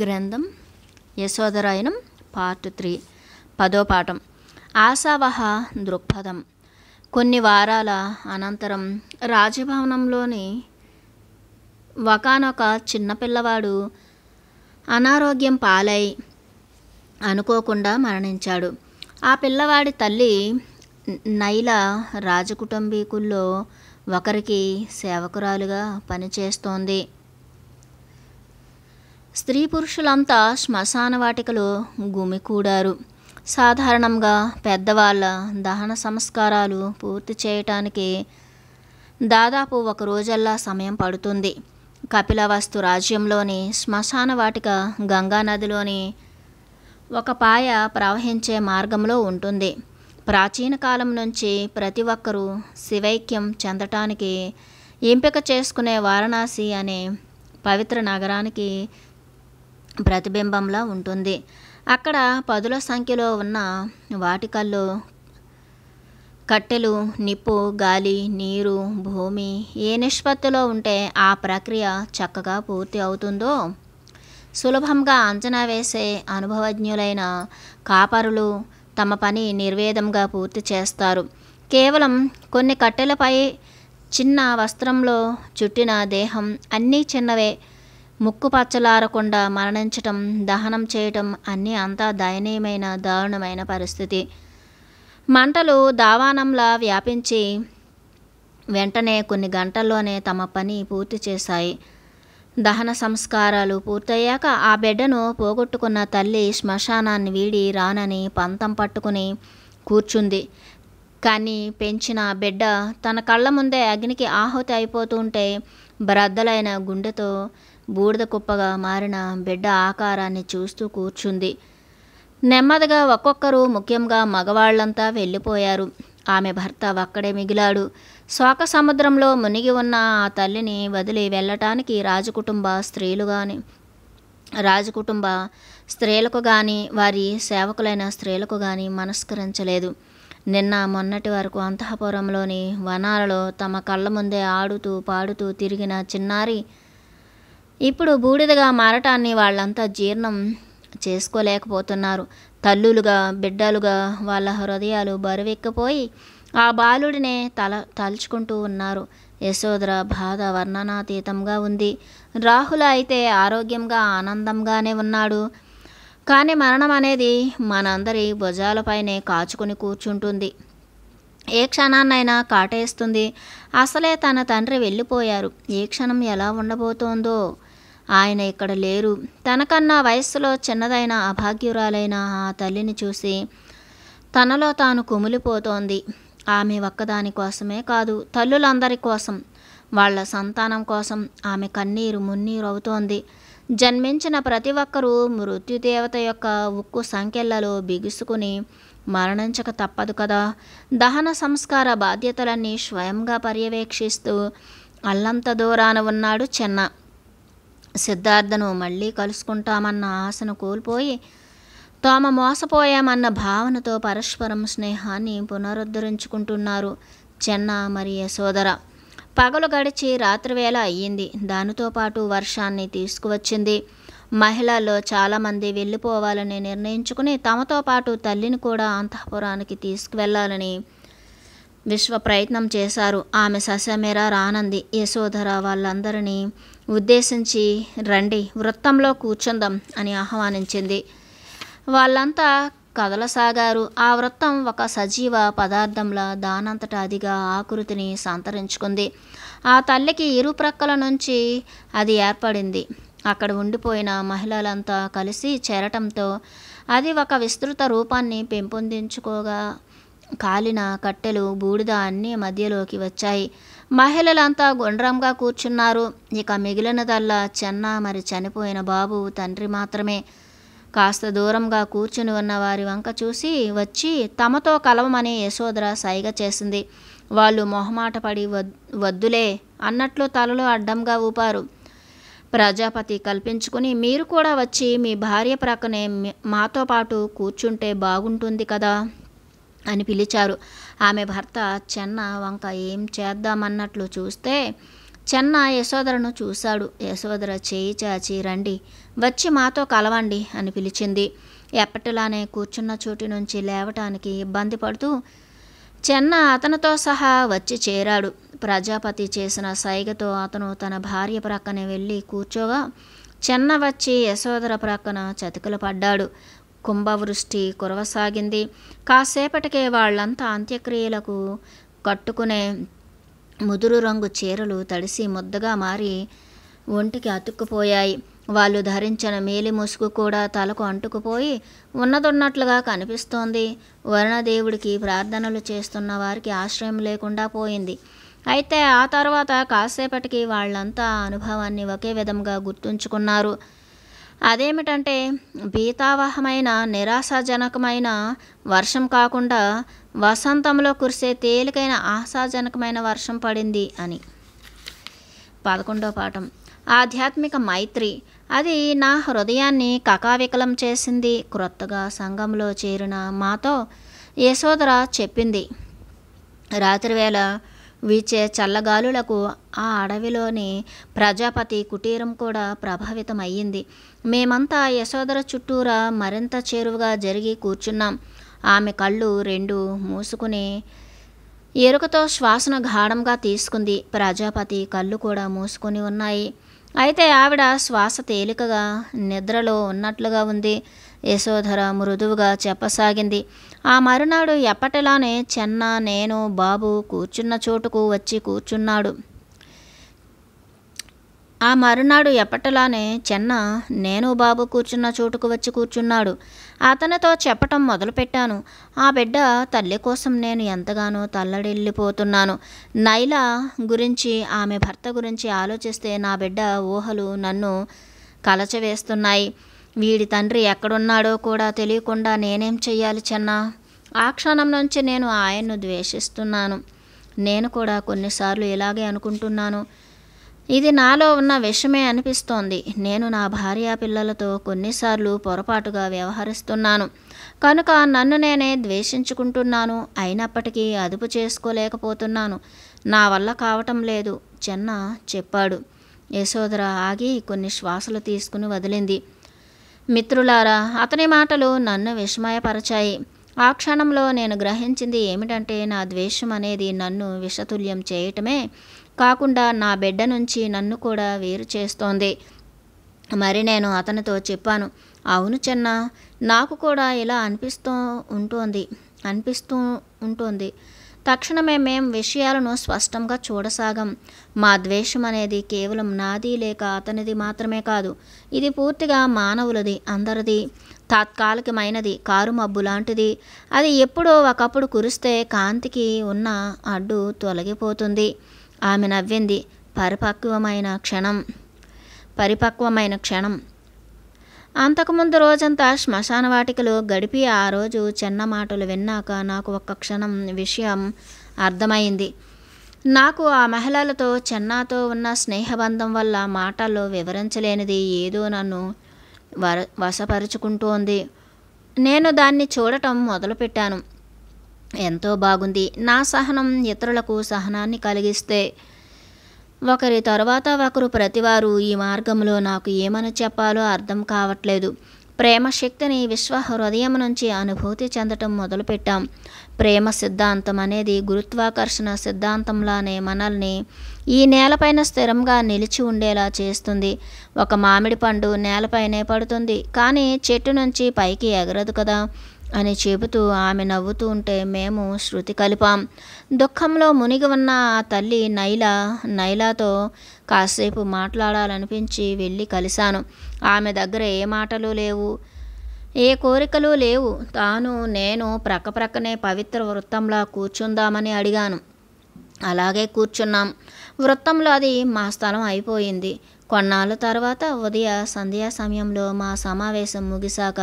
గ్రంథం యశోదరాయనం part three పదో పాఠం ఆశావహ దృక్పథం కొన్ని వారాల అనంతరం రాజభవనంలోని ఒకనొక చిన్నపిల్లవాడు అనారోగ్యం పాలై అనుకోకుండా మరణించాడు ఆ పిల్లవాడి తల్లి నైల రాజకుటుంబీకుల్లో ఒకరికి సేవకురాలుగా పనిచేస్తోంది స్త్రీ పురుషులంతా శ్మశాన వాటికలో గుమికూడారు సాధారణంగా పెద్దవాళ్ళ దహన సంస్కారాలు పూర్తి చేయటానికి దాదాపు ఒక రోజల్లా సమయం పడుతుంది కపిలవస్తు రాజ్యంలోని శ్మశాన వాటిక గంగానదిలోని ఒక పాయ ప్రవహించే మార్గంలో ఉంటుంది ప్రాచీన కాలం నుంచి ప్రతి ఒక్కరూ శివైక్యం చెందటానికి ఎంపిక చేసుకునే వారణాసి అనే పవిత్ర నగరానికి ప్రతిబింబంలా ఉంటుంది అక్కడ పదుల సంఖ్యలో ఉన్న వాటికల్లో కట్టెలు నిప్పు గాలి నీరు భూమి ఏ నిష్పత్తిలో ఉంటే ఆ ప్రక్రియ చక్కగా పూర్తి అవుతుందో సులభంగా అంచనా వేసే అనుభవజ్ఞులైన కాపరులు తమ పని నిర్వేదంగా పూర్తి చేస్తారు కేవలం కొన్ని కట్టెలపై చిన్న వస్త్రంలో చుట్టిన దేహం అన్నీ చిన్నవే ముక్కు పచ్చలారకుండా మరణించటం దహనం చేయటం అన్నీ అంతా దయనీయమైన దారుణమైన పరిస్థితి మంటలు దావానంలా వ్యాపించి వెంటనే కొన్ని గంటల్లోనే తమ పని పూర్తి చేశాయి దహన సంస్కారాలు పూర్తయ్యాక ఆ బిడ్డను పోగొట్టుకున్న తల్లి శ్మశానాన్ని వీడి రానని పంతం పట్టుకుని కూర్చుంది కానీ పెంచిన బిడ్డ తన కళ్ళ ముందే అగ్నికి ఆహుతి అయిపోతుంటే బ్రద్దలైన గుండెతో బూడిద కుప్పగా మారిన బిడ్డ ఆకారాన్ని చూస్తూ కూర్చుంది నెమ్మదిగా ఒక్కొక్కరు ముఖ్యంగా మగవాళ్లంతా వెళ్ళిపోయారు ఆమె భర్త ఒక్కడే మిగిలాడు శోక సముద్రంలో మునిగి ఉన్న ఆ తల్లిని వదిలి వెళ్ళటానికి రాజకుటుంబ స్త్రీలు కానీ రాజకుటుంబ స్త్రీలకు కానీ వారి సేవకులైన స్త్రీలకు కానీ మనస్కరించలేదు నిన్న మొన్నటి వరకు అంతఃపురంలోని వనాలలో తమ కళ్ళ ముందే ఆడుతూ పాడుతూ తిరిగిన చిన్నారి ఇప్పుడు బూడిదగా మారటాన్ని వాళ్ళంతా జీర్ణం చేసుకోలేకపోతున్నారు తల్లులుగా బిడ్డలుగా వాళ్ళ హృదయాలు బరువెక్కిపోయి ఆ బాలుడినే తల తలుచుకుంటూ ఉన్నారు యశోదర బాధ వర్ణనాతీతంగా ఉంది రాహుల అయితే ఆరోగ్యంగా ఆనందంగానే ఉన్నాడు కానీ మరణం అనేది మనందరి భుజాలపైనే కాచుకుని కూర్చుంటుంది ఏ క్షణాన్నైనా కాటేస్తుంది అసలే తన తండ్రి వెళ్ళిపోయారు ఏ క్షణం ఎలా ఉండబోతోందో ఆయన ఇక్కడ లేరు తనకన్నా వయస్సులో చిన్నదైన అభాగ్యురాలైన ఆ తల్లిని చూసి తనలో తాను కుమిలిపోతోంది ఆమె ఒక్కదాని కోసమే కాదు తల్లులందరి కోసం వాళ్ల సంతానం కోసం ఆమె కన్నీరు మున్నీరు అవుతోంది జన్మించిన ప్రతి ఒక్కరూ మృత్యుదేవత యొక్క ఉక్కు సంఖ్యలలో బిగుసుకుని మరణించక తప్పదు కదా దహన సంస్కార బాధ్యతలన్నీ స్వయంగా పర్యవేక్షిస్తూ అల్లంత దూరాన ఉన్నాడు చెన్న సిద్ధార్థను మళ్ళీ కలుసుకుంటామన్న ఆశను కోల్పోయి తాము మోసపోయామన్న భావనతో పరస్పరం స్నేహాన్ని పునరుద్ధరించుకుంటున్నారు చెన్న మరి యశోదర పగలు గడిచి రాత్రివేళ అయ్యింది దానితో పాటు వర్షాన్ని తీసుకువచ్చింది మహిళల్లో చాలామంది వెళ్ళిపోవాలని నిర్ణయించుకుని తమతో పాటు తల్లిని కూడా అంతఃపురానికి తీసుకువెళ్లాలని విశ్వ ప్రయత్నం చేశారు ఆమె ససమేర రానంది యశోధర వాళ్ళందరినీ ఉద్దేశించి రండి వృత్తంలో కూర్చుందాం అని ఆహ్వానించింది వాళ్ళంతా కదలసాగారు ఆ వృత్తం ఒక సజీవ పదార్థంలా దానంతట అదిగా ఆకృతిని సంతరించుకుంది ఆ తల్లికి ఇరు ప్రక్కల నుంచి అది ఏర్పడింది అక్కడ ఉండిపోయిన మహిళలంతా కలిసి చేరటంతో అది ఒక విస్తృత రూపాన్ని పెంపొందించుకోగా కాలిన కట్టెలు బూడిద అన్నీ మధ్యలోకి వచ్చాయి మహిళలంతా గుండ్రంగా కూర్చున్నారు ఇక మిగిలినదల్లా చెన్న మరి చనిపోయిన బాబు తండ్రి మాత్రమే కాస్త దూరంగా కూర్చుని ఉన్న వారి వంక చూసి వచ్చి తమతో కలవమని యశోధర సైగ చేసింది వాళ్ళు మొహమాటపడి వద్దులే అన్నట్లు తలలో అడ్డంగా ఊపారు ప్రజాపతి కల్పించుకుని మీరు కూడా వచ్చి మీ భార్య ప్రక్కనే మాతో పాటు కూర్చుంటే బాగుంటుంది కదా అని పిలిచారు ఆమె భర్త చెన్న వంక ఏం చేద్దామన్నట్లు చూస్తే చెన్న యశోదరను చూశాడు యశోదర చేయి చాచి రండి వచ్చి మాతో కలవండి అని పిలిచింది ఎప్పటిలానే కూర్చున్న చోటి నుంచి లేవటానికి ఇబ్బంది పడుతూ చెన్న అతనితో సహా వచ్చి చేరాడు ప్రజాపతి చేసిన సైగతో అతను తన భార్య ప్రక్కనే వెళ్ళి కూర్చోగా చెన్న వచ్చి యశోదర ప్రక్కన చతికిల పడ్డాడు కుంభవృష్టి కురవసాగింది కాసేపటికే వాళ్ళంతా అంత్యక్రియలకు కట్టుకునే ముదురు రంగు చీరలు తడిసి ముద్దగా మారి ఒంటికి అతుక్కుపోయాయి వాళ్ళు ధరించిన మేలి ముసుగు కూడా తలకు అంటుకుపోయి ఉన్నదున్నట్లుగా కనిపిస్తోంది వరుణదేవుడికి ప్రార్థనలు చేస్తున్న వారికి ఆశ్రయం లేకుండా పోయింది అయితే ఆ తర్వాత కాసేపటికి వాళ్ళంతా అనుభవాన్ని ఒకే విధంగా గుర్తుంచుకున్నారు అదేమిటంటే భీతావహమైన నిరాశాజనకమైన వర్షం కాకుండా వసంతంలో కురిసే తేలికైన ఆశాజనకమైన వర్షం పడింది అని పదకొండో పాఠం ఆధ్యాత్మిక మైత్రి అది నా హృదయాన్ని కకావికలం చేసింది క్రొత్తగా సంఘంలో చేరిన మాతో యశోదర చెప్పింది రాత్రివేళ వీచే చల్లగాలులకు ఆ అడవిలోని ప్రజాపతి కుటీరం కూడా ప్రభావితమయ్యింది మేమంతా యశోదర చుట్టూరా మరింత చేరువుగా జరిగి కూర్చున్నాం ఆమె కళ్ళు రెండు మూసుకుని ఎరుకతో శ్వాసన గాఢంగా తీసుకుంది ప్రజాపతి కళ్ళు కూడా మూసుకొని ఉన్నాయి అయితే ఆవిడ శ్వాస తేలికగా నిద్రలో ఉన్నట్లుగా ఉంది యశోధర మృదువుగా చెప్పసాగింది ఆ మరునాడు ఎప్పటిలానే చెన్న నేను బాబు కూర్చున్న చోటుకు వచ్చి కూర్చున్నాడు ఆ మరునాడు ఎప్పటిలానే చెన్న నేను బాబు కూర్చున్న చోటుకు వచ్చి కూర్చున్నాడు అతనితో చెప్పటం మొదలుపెట్టాను ఆ బిడ్డ తల్లి కోసం నేను ఎంతగానో తల్లడిల్లిపోతున్నాను నైల గురించి ఆమె భర్త గురించి ఆలోచిస్తే నా బిడ్డ ఊహలు నన్ను కలచవేస్తున్నాయి వీడి తండ్రి ఎక్కడున్నాడో కూడా తెలియకుండా నేనేం చెయ్యాలి చెన్నా ఆ క్షణం నుంచి నేను ఆయన్ను ద్వేషిస్తున్నాను నేను కూడా కొన్నిసార్లు ఇలాగే అనుకుంటున్నాను ఇది నాలో ఉన్న విషమే అనిపిస్తోంది నేను నా భార్య పిల్లలతో కొన్నిసార్లు పొరపాటుగా వ్యవహరిస్తున్నాను కనుక నన్ను నేనే ద్వేషించుకుంటున్నాను అయినప్పటికీ అదుపు చేసుకోలేకపోతున్నాను నా వల్ల కావటం లేదు చెన్న చెప్పాడు యశోదర ఆగి కొన్ని శ్వాసలు తీసుకుని వదిలింది మిత్రులారా అతని మాటలు నన్ను విస్మయపరచాయి ఆ క్షణంలో నేను గ్రహించింది ఏమిటంటే నా ద్వేషం అనేది నన్ను విషతుల్యం చేయటమే కాకుండా నా బిడ్డ నుంచి నన్ను కూడా వేరు చేస్తోంది మరి నేను అతనితో చెప్పాను అవును చెన్న నాకు కూడా ఇలా అనిపిస్తూ ఉంటుంది అనిపిస్తూ ఉంటుంది తక్షణమే మేం విషయాలను స్పష్టంగా చూడసాగం మా ద్వేషం అనేది కేవలం నాది లేక అతనిది మాత్రమే కాదు ఇది పూర్తిగా మానవులది అందరిది తాత్కాలికమైనది కారు మబ్బు లాంటిది అది ఎప్పుడో ఒకప్పుడు కురిస్తే కాంతికి ఉన్న అడ్డు తొలగిపోతుంది ఆమె నవ్వింది పరిపక్వమైన క్షణం పరిపక్వమైన క్షణం అంతకుముందు రోజంతా శ్మశాన వాటికలు గడిపి ఆ రోజు చిన్న మాటలు విన్నాక నాకు ఒక్క క్షణం విషయం అర్థమైంది నాకు ఆ మహిళలతో చెన్నాతో ఉన్న స్నేహబంధం వల్ల మాటల్లో వివరించలేనిది ఏదో నన్ను వర వశపరుచుకుంటోంది నేను దాన్ని చూడటం మొదలుపెట్టాను ఎంతో బాగుంది నా సహనం ఇతరులకు సహనాన్ని కలిగిస్తే ఒకరి తర్వాత ఒకరు ప్రతివారు ఈ మార్గంలో నాకు ఏమని చెప్పాలో అర్థం కావట్లేదు ప్రేమ శక్తిని విశ్వ హృదయం నుంచి అనుభూతి చెందటం మొదలుపెట్టాం ప్రేమ సిద్ధాంతం అనేది గురుత్వాకర్షణ సిద్ధాంతంలానే మనల్ని ఈ నేలపైన స్థిరంగా నిలిచి ఉండేలా చేస్తుంది ఒక మామిడి పండు నేలపైనే పడుతుంది కానీ చెట్టు నుంచి పైకి ఎగరదు కదా అని చెబుతూ ఆమె నవ్వుతూ ఉంటే మేము శృతి కలిపాం దుఃఖంలో మునిగి ఉన్న ఆ తల్లి నైలా నైలాతో కాసేపు మాట్లాడాలనిపించి వెళ్ళి కలిశాను ఆమె దగ్గర ఏ మాటలు లేవు ఏ కోరికలు లేవు తాను నేను ప్రక్కప్రక్కనే పవిత్ర వృత్తంలా కూర్చుందామని అడిగాను అలాగే కూర్చున్నాం వృత్తంలో అది మా స్థలం అయిపోయింది కొన్నాళ్ళ తర్వాత ఉదయ సంధ్యా సమయంలో మా సమావేశం ముగిశాక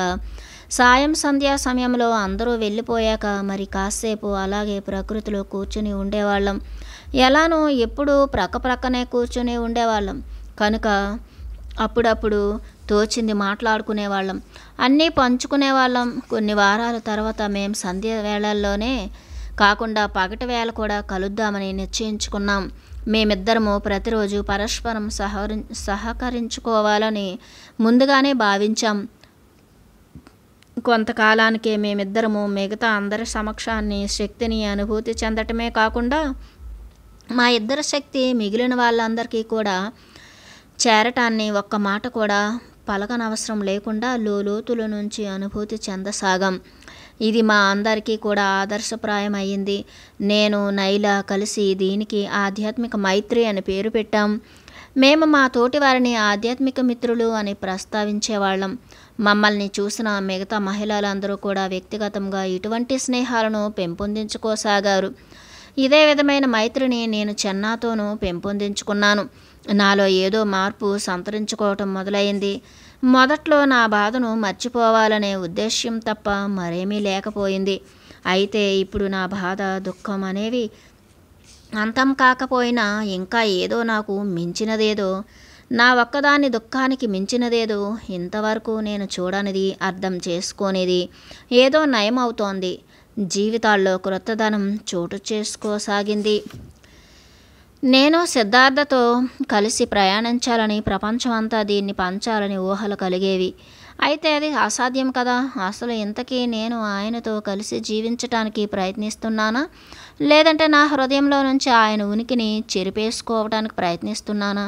సాయం సంధ్యా సమయంలో అందరూ వెళ్ళిపోయాక మరి కాసేపు అలాగే ప్రకృతిలో కూర్చుని ఉండేవాళ్ళం ఎలానో ఎప్పుడూ ప్రక్కప్రక్కనే కూర్చుని ఉండేవాళ్ళం కనుక అప్పుడప్పుడు తోచింది మాట్లాడుకునేవాళ్ళం అన్నీ పంచుకునేవాళ్ళం కొన్ని వారాల తర్వాత మేము సంధ్య వేళల్లోనే కాకుండా పగటి వేళ కూడా కలుద్దామని నిశ్చయించుకున్నాం మేమిద్దరము ప్రతిరోజు పరస్పరం సహకరించుకోవాలని ముందుగానే భావించాం కొంతకాలానికే మేమిద్దరము మిగతా అందరి సమక్షాన్ని శక్తిని అనుభూతి చెందటమే కాకుండా మా ఇద్దరి శక్తి మిగిలిన వాళ్ళందరికీ కూడా చేరటాన్ని ఒక్క మాట కూడా పలకనవసరం లేకుండా లోతుల నుంచి అనుభూతి చెందసాగం ఇది మా అందరికీ కూడా ఆదర్శప్రాయం అయ్యింది నేను నైలా కలిసి దీనికి ఆధ్యాత్మిక మైత్రి అని పేరు పెట్టాం మేము మా తోటి వారిని ఆధ్యాత్మిక మిత్రులు అని ప్రస్తావించేవాళ్ళం మమ్మల్ని చూసిన మిగతా మహిళలందరూ కూడా వ్యక్తిగతంగా ఇటువంటి స్నేహాలను పెంపొందించుకోసాగారు ఇదే విధమైన మైత్రిని నేను చెన్నాతోనూ పెంపొందించుకున్నాను నాలో ఏదో మార్పు సంతరించుకోవటం మొదలైంది మొదట్లో నా బాధను మర్చిపోవాలనే ఉద్దేశ్యం తప్ప మరేమీ లేకపోయింది అయితే ఇప్పుడు నా బాధ దుఃఖం అనేవి అంతం కాకపోయినా ఇంకా ఏదో నాకు మించినదేదో నా ఒక్కదాని దుఃఖానికి మించినదేదో ఇంతవరకు నేను చూడనిది అర్థం చేసుకునేది ఏదో నయమవుతోంది జీవితాల్లో క్రొత్తదనం చోటు చేసుకోసాగింది నేను సిద్ధార్థతో కలిసి ప్రయాణించాలని ప్రపంచమంతా దీన్ని పంచాలని ఊహలు కలిగేవి అయితే అది అసాధ్యం కదా అసలు ఇంతకీ నేను ఆయనతో కలిసి జీవించటానికి ప్రయత్నిస్తున్నానా లేదంటే నా హృదయంలో నుంచి ఆయన ఉనికిని చెరిపేసుకోవడానికి ప్రయత్నిస్తున్నానా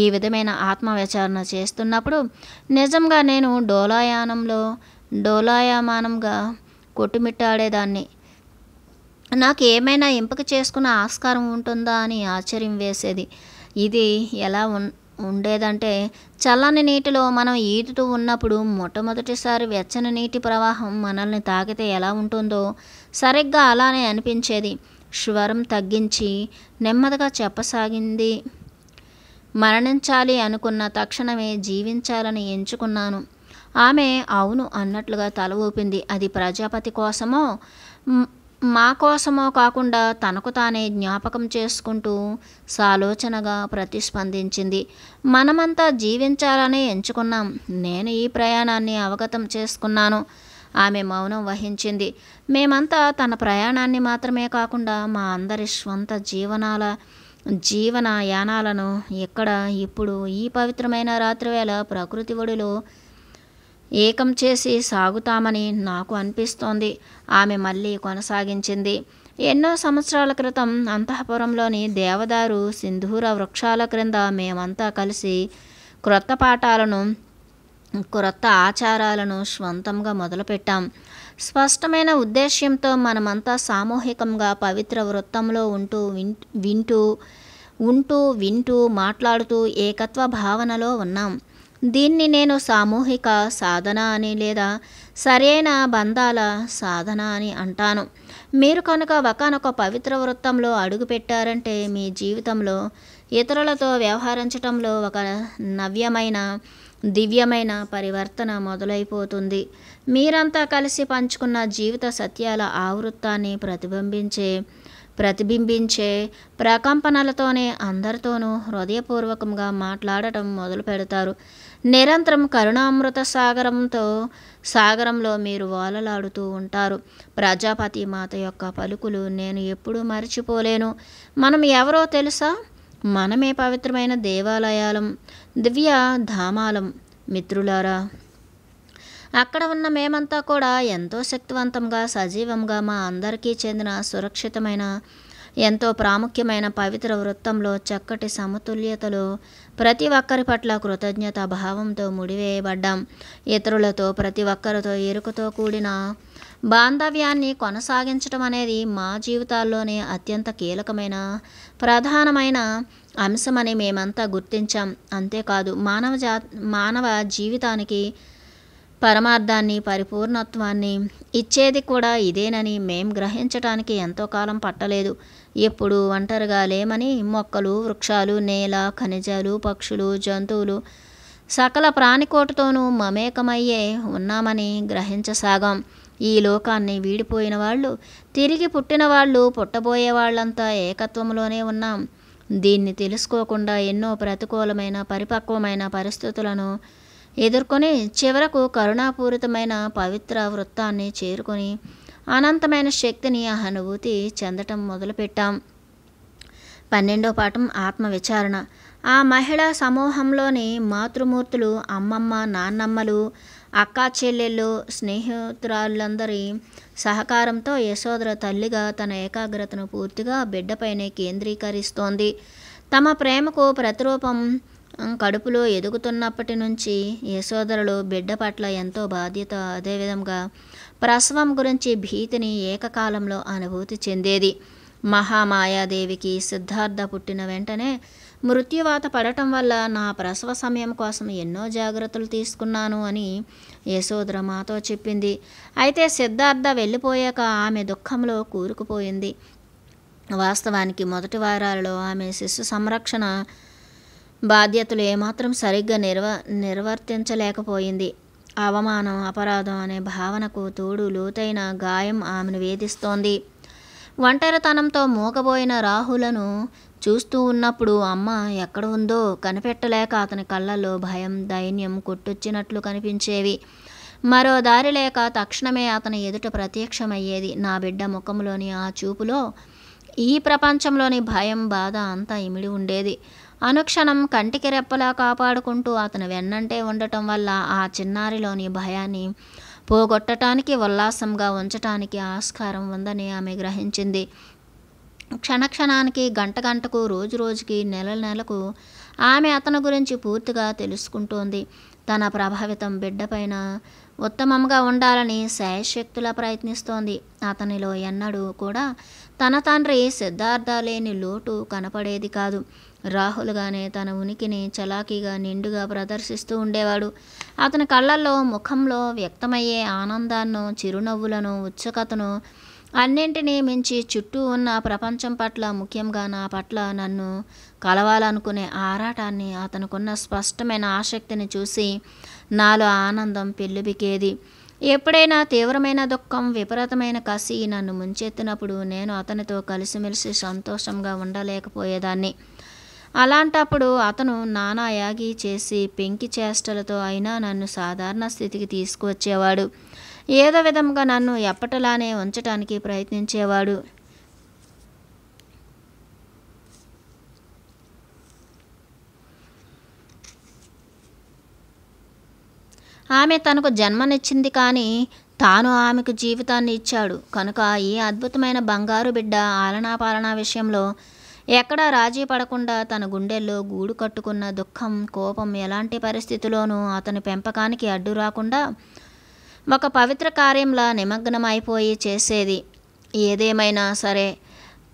ఈ విధమైన ఆత్మ విచారణ చేస్తున్నప్పుడు నిజంగా నేను డోలాయానంలో డోలాయామానంగా కొట్టుమిట్టాడేదాన్ని నాకు ఏమైనా ఎంపిక చేసుకున్న ఆస్కారం ఉంటుందా అని ఆశ్చర్యం వేసేది ఇది ఎలా ఉన్ ఉండేదంటే చల్లని నీటిలో మనం ఈదుతూ ఉన్నప్పుడు మొట్టమొదటిసారి వెచ్చని నీటి ప్రవాహం మనల్ని తాకితే ఎలా ఉంటుందో సరిగ్గా అలానే అనిపించేది స్వరం తగ్గించి నెమ్మదిగా చెప్పసాగింది మరణించాలి అనుకున్న తక్షణమే జీవించాలని ఎంచుకున్నాను ఆమె అవును అన్నట్లుగా తల ఊపింది అది ప్రజాపతి కోసమో మా కోసమో కాకుండా తనకు తానే జ్ఞాపకం చేసుకుంటూ సాలోచనగా ప్రతిస్పందించింది మనమంతా జీవించాలని ఎంచుకున్నాం నేను ఈ ప్రయాణాన్ని అవగతం చేసుకున్నాను ఆమె మౌనం వహించింది మేమంతా తన ప్రయాణాన్ని మాత్రమే కాకుండా మా అందరి స్వంత జీవనాల జీవన యానాలను ఇక్కడ ఇప్పుడు ఈ పవిత్రమైన రాత్రివేళ ప్రకృతి ఒడిలో ఏకం చేసి సాగుతామని నాకు అనిపిస్తోంది ఆమె మళ్ళీ కొనసాగించింది ఎన్నో సంవత్సరాల క్రితం అంతఃపురంలోని దేవదారు సింధూర వృక్షాల క్రింద మేమంతా కలిసి క్రొత్త పాఠాలను క్రొత్త ఆచారాలను స్వంతంగా మొదలుపెట్టాం స్పష్టమైన ఉద్దేశ్యంతో మనమంతా సామూహికంగా పవిత్ర వృత్తంలో ఉంటూ వింటూ ఉంటూ వింటూ మాట్లాడుతూ ఏకత్వ భావనలో ఉన్నాం దీన్ని నేను సామూహిక సాధన అని లేదా సరైన బంధాల సాధన అని అంటాను మీరు కనుక ఒకనొక పవిత్ర వృత్తంలో అడుగుపెట్టారంటే మీ జీవితంలో ఇతరులతో వ్యవహరించటంలో ఒక నవ్యమైన దివ్యమైన పరివర్తన మొదలైపోతుంది మీరంతా కలిసి పంచుకున్న జీవిత సత్యాల ఆవృత్తాన్ని ప్రతిబింబించే ప్రతిబింబించే ప్రకంపనలతోనే అందరితోనూ హృదయపూర్వకంగా మాట్లాడటం మొదలు పెడతారు నిరంతరం కరుణామృత సాగరంతో సాగరంలో మీరు వాలలాడుతూ ఉంటారు ప్రజాపతి మాత యొక్క పలుకులు నేను ఎప్పుడూ మర్చిపోలేను మనం ఎవరో తెలుసా మనమే పవిత్రమైన దేవాలయాలం దివ్య ధామాలం మిత్రులారా అక్కడ ఉన్న మేమంతా కూడా ఎంతో శక్తివంతంగా సజీవంగా మా అందరికీ చెందిన సురక్షితమైన ఎంతో ప్రాముఖ్యమైన పవిత్ర వృత్తంలో చక్కటి సమతుల్యతలో ప్రతి ఒక్కరి పట్ల కృతజ్ఞత భావంతో ముడివేయబడ్డాం ఇతరులతో ప్రతి ఒక్కరితో ఎరుకతో కూడిన బాంధవ్యాన్ని కొనసాగించడం అనేది మా జీవితాల్లోనే అత్యంత కీలకమైన ప్రధానమైన అంశమని మేమంతా గుర్తించాం అంతేకాదు మానవ జా మానవ జీవితానికి పరమార్థాన్ని పరిపూర్ణత్వాన్ని ఇచ్చేది కూడా ఇదేనని మేం గ్రహించటానికి ఎంతో కాలం పట్టలేదు ఎప్పుడు ఒంటరిగా లేమని మొక్కలు వృక్షాలు నేల ఖనిజాలు పక్షులు జంతువులు సకల ప్రాణికోటతోనూ మమేకమయ్యే ఉన్నామని గ్రహించసాగాం ఈ లోకాన్ని వీడిపోయిన వాళ్ళు తిరిగి పుట్టిన వాళ్ళు పుట్టబోయే వాళ్ళంతా ఏకత్వంలోనే ఉన్నాం దీన్ని తెలుసుకోకుండా ఎన్నో ప్రతికూలమైన పరిపక్వమైన పరిస్థితులను ఎదుర్కొని చివరకు కరుణాపూరితమైన పవిత్ర వృత్తాన్ని చేరుకొని అనంతమైన శక్తిని అనుభూతి చెందటం మొదలుపెట్టాం పన్నెండో పాఠం ఆత్మవిచారణ ఆ మహిళా సమూహంలోని మాతృమూర్తులు అమ్మమ్మ నాన్నమ్మలు అక్కా చెల్లెళ్ళు స్నేహితురాళ్ళందరి సహకారంతో యశోదర తల్లిగా తన ఏకాగ్రతను పూర్తిగా బిడ్డపైనే కేంద్రీకరిస్తోంది తమ ప్రేమకు ప్రతిరూపం కడుపులో ఎదుగుతున్నప్పటి నుంచి యశోదరులు బిడ్డ పట్ల ఎంతో బాధ్యత అదేవిధంగా ప్రసవం గురించి భీతిని ఏకకాలంలో అనుభూతి చెందేది మహామాయాదేవికి సిద్ధార్థ పుట్టిన వెంటనే మృత్యువాత పడటం వల్ల నా ప్రసవ సమయం కోసం ఎన్నో జాగ్రత్తలు తీసుకున్నాను అని యశోదర మాతో చెప్పింది అయితే సిద్ధార్థ వెళ్ళిపోయాక ఆమె దుఃఖంలో కూరుకుపోయింది వాస్తవానికి మొదటి వారాలలో ఆమె శిశు సంరక్షణ బాధ్యతలు ఏమాత్రం సరిగ్గా నిర్వ నిర్వర్తించలేకపోయింది అవమానం అపరాధం అనే భావనకు తోడు లోతైన గాయం ఆమెను వేధిస్తోంది ఒంటరితనంతో మూకబోయిన రాహులను చూస్తూ ఉన్నప్పుడు అమ్మ ఎక్కడ ఉందో కనిపెట్టలేక అతని కళ్ళల్లో భయం దైన్యం కొట్టొచ్చినట్లు కనిపించేవి మరో దారి లేక తక్షణమే అతని ఎదుట ప్రత్యక్షమయ్యేది నా బిడ్డ ముఖంలోని ఆ చూపులో ఈ ప్రపంచంలోని భయం బాధ అంతా ఇమిడి ఉండేది అనుక్షణం కంటికి రెప్పలా కాపాడుకుంటూ అతను వెన్నంటే ఉండటం వల్ల ఆ చిన్నారిలోని భయాన్ని పోగొట్టడానికి ఉల్లాసంగా ఉంచటానికి ఆస్కారం ఉందని ఆమె గ్రహించింది క్షణక్షణానికి గంట గంటకు రోజు రోజుకి నెల నెలకు ఆమె అతని గురించి పూర్తిగా తెలుసుకుంటోంది తన ప్రభావితం బిడ్డపైన ఉత్తమంగా ఉండాలని శాయశక్తులా ప్రయత్నిస్తోంది అతనిలో ఎన్నడూ కూడా తన తండ్రి సిద్ధార్థ లేని లోటు కనపడేది కాదు రాహుల్గానే తన ఉనికిని చలాకీగా నిండుగా ప్రదర్శిస్తూ ఉండేవాడు అతని కళ్ళల్లో ముఖంలో వ్యక్తమయ్యే ఆనందాన్నో చిరునవ్వులను ఉత్సుకతను అన్నింటినీ మించి చుట్టూ ఉన్న ప్రపంచం పట్ల ముఖ్యంగా నా పట్ల నన్ను కలవాలనుకునే ఆరాటాన్ని అతనుకున్న స్పష్టమైన ఆసక్తిని చూసి నాలో ఆనందం పెళ్ళుబికేది ఎప్పుడైనా తీవ్రమైన దుఃఖం విపరీతమైన కసి నన్ను ముంచెత్తినప్పుడు నేను అతనితో కలిసిమెలిసి సంతోషంగా ఉండలేకపోయేదాన్ని అలాంటప్పుడు అతను నానా యాగి చేసి పెంకి చేష్టలతో అయినా నన్ను సాధారణ స్థితికి తీసుకువచ్చేవాడు ఏదో విధంగా నన్ను ఎప్పటిలానే ఉంచటానికి ప్రయత్నించేవాడు ఆమె తనకు జన్మనిచ్చింది కానీ తాను ఆమెకు జీవితాన్ని ఇచ్చాడు కనుక ఈ అద్భుతమైన బంగారు బిడ్డ ఆలనాపాలనా విషయంలో ఎక్కడా రాజీ పడకుండా తన గుండెల్లో గూడు కట్టుకున్న దుఃఖం కోపం ఎలాంటి పరిస్థితిలోనూ అతని పెంపకానికి అడ్డు రాకుండా ఒక పవిత్ర కార్యంలా నిమగ్నమైపోయి చేసేది ఏదేమైనా సరే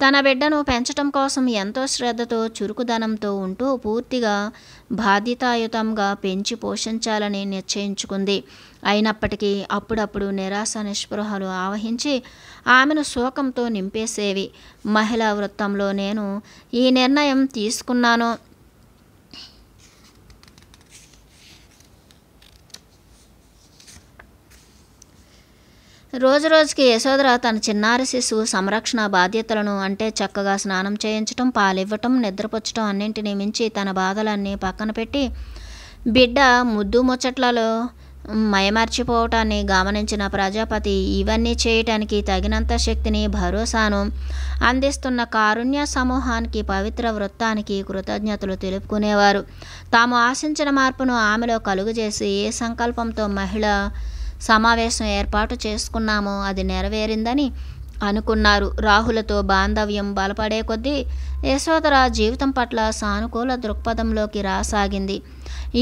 తన బిడ్డను పెంచటం కోసం ఎంతో శ్రద్ధతో చురుకుదనంతో ఉంటూ పూర్తిగా బాధ్యతాయుతంగా పెంచి పోషించాలని నిశ్చయించుకుంది అయినప్పటికీ అప్పుడప్పుడు నిరాశ నిస్పృహలు ఆవహించి ఆమెను శోకంతో నింపేసేవి మహిళా వృత్తంలో నేను ఈ నిర్ణయం తీసుకున్నాను రోజు రోజుకి యశోదర తన చిన్నారి శిశువు సంరక్షణ బాధ్యతలను అంటే చక్కగా స్నానం చేయించటం పాలివ్వటం నిద్రపుచ్చటం అన్నింటినీ మించి తన బాధలన్నీ పక్కన పెట్టి బిడ్డ ముద్దు ముచ్చట్లలో మయమర్చిపోవటాన్ని గమనించిన ప్రజాపతి ఇవన్నీ చేయటానికి తగినంత శక్తిని భరోసాను అందిస్తున్న కారుణ్య సమూహానికి పవిత్ర వృత్తానికి కృతజ్ఞతలు తెలుపుకునేవారు తాము ఆశించిన మార్పును ఆమెలో కలుగజేసి ఏ సంకల్పంతో మహిళ సమావేశం ఏర్పాటు చేసుకున్నామో అది నెరవేరిందని అనుకున్నారు రాహులతో బాంధవ్యం బలపడే కొద్దీ యశోధర జీవితం పట్ల సానుకూల దృక్పథంలోకి రాసాగింది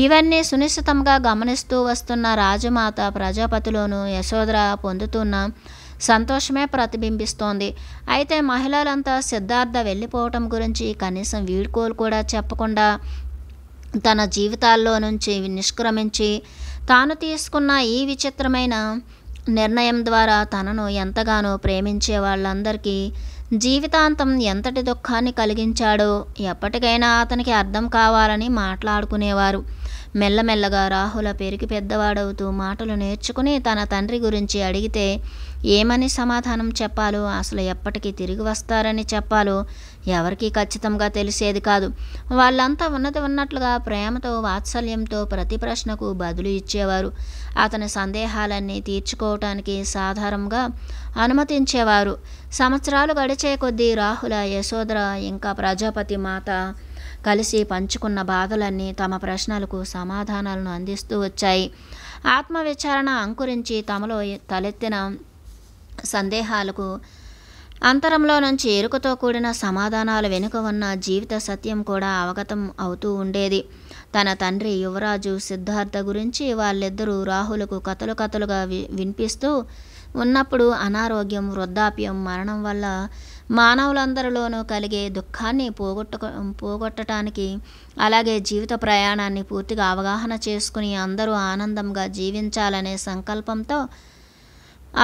ఇవన్నీ సునిశ్చితంగా గమనిస్తూ వస్తున్న రాజమాత ప్రజాపతిలోను యశోధర పొందుతున్న సంతోషమే ప్రతిబింబిస్తోంది అయితే మహిళలంతా సిద్ధార్థ వెళ్ళిపోవటం గురించి కనీసం వీడ్కోలు కూడా చెప్పకుండా తన జీవితాల్లో నుంచి నిష్క్రమించి తాను తీసుకున్న ఈ విచిత్రమైన నిర్ణయం ద్వారా తనను ఎంతగానో ప్రేమించే వాళ్ళందరికీ జీవితాంతం ఎంతటి దుఃఖాన్ని కలిగించాడో ఎప్పటికైనా అతనికి అర్థం కావాలని మాట్లాడుకునేవారు మెల్లమెల్లగా రాహుల పెరిగి పెద్దవాడవుతూ మాటలు నేర్చుకుని తన తండ్రి గురించి అడిగితే ఏమని సమాధానం చెప్పాలో అసలు ఎప్పటికీ తిరిగి వస్తారని చెప్పాలో ఎవరికీ ఖచ్చితంగా తెలిసేది కాదు వాళ్ళంతా ఉన్నది ఉన్నట్లుగా ప్రేమతో వాత్సల్యంతో ప్రతి ప్రశ్నకు బదులు ఇచ్చేవారు అతని సందేహాలన్నీ తీర్చుకోవటానికి సాధారణంగా అనుమతించేవారు సంవత్సరాలు గడిచే కొద్దీ రాహుల యశోధర ఇంకా ప్రజాపతి మాత కలిసి పంచుకున్న బాధలన్నీ తమ ప్రశ్నలకు సమాధానాలను అందిస్తూ వచ్చాయి ఆత్మవిచారణ అంకురించి తమలో తలెత్తిన సందేహాలకు అంతరంలో నుంచి ఎరుకతో కూడిన సమాధానాల వెనుక ఉన్న జీవిత సత్యం కూడా అవగతం అవుతూ ఉండేది తన తండ్రి యువరాజు సిద్ధార్థ గురించి వాళ్ళిద్దరూ రాహులకు కథలు కథలుగా వి వినిపిస్తూ ఉన్నప్పుడు అనారోగ్యం వృద్ధాప్యం మరణం వల్ల మానవులందరిలోనూ కలిగే దుఃఖాన్ని పోగొట్టుకో పోగొట్టడానికి అలాగే జీవిత ప్రయాణాన్ని పూర్తిగా అవగాహన చేసుకుని అందరూ ఆనందంగా జీవించాలనే సంకల్పంతో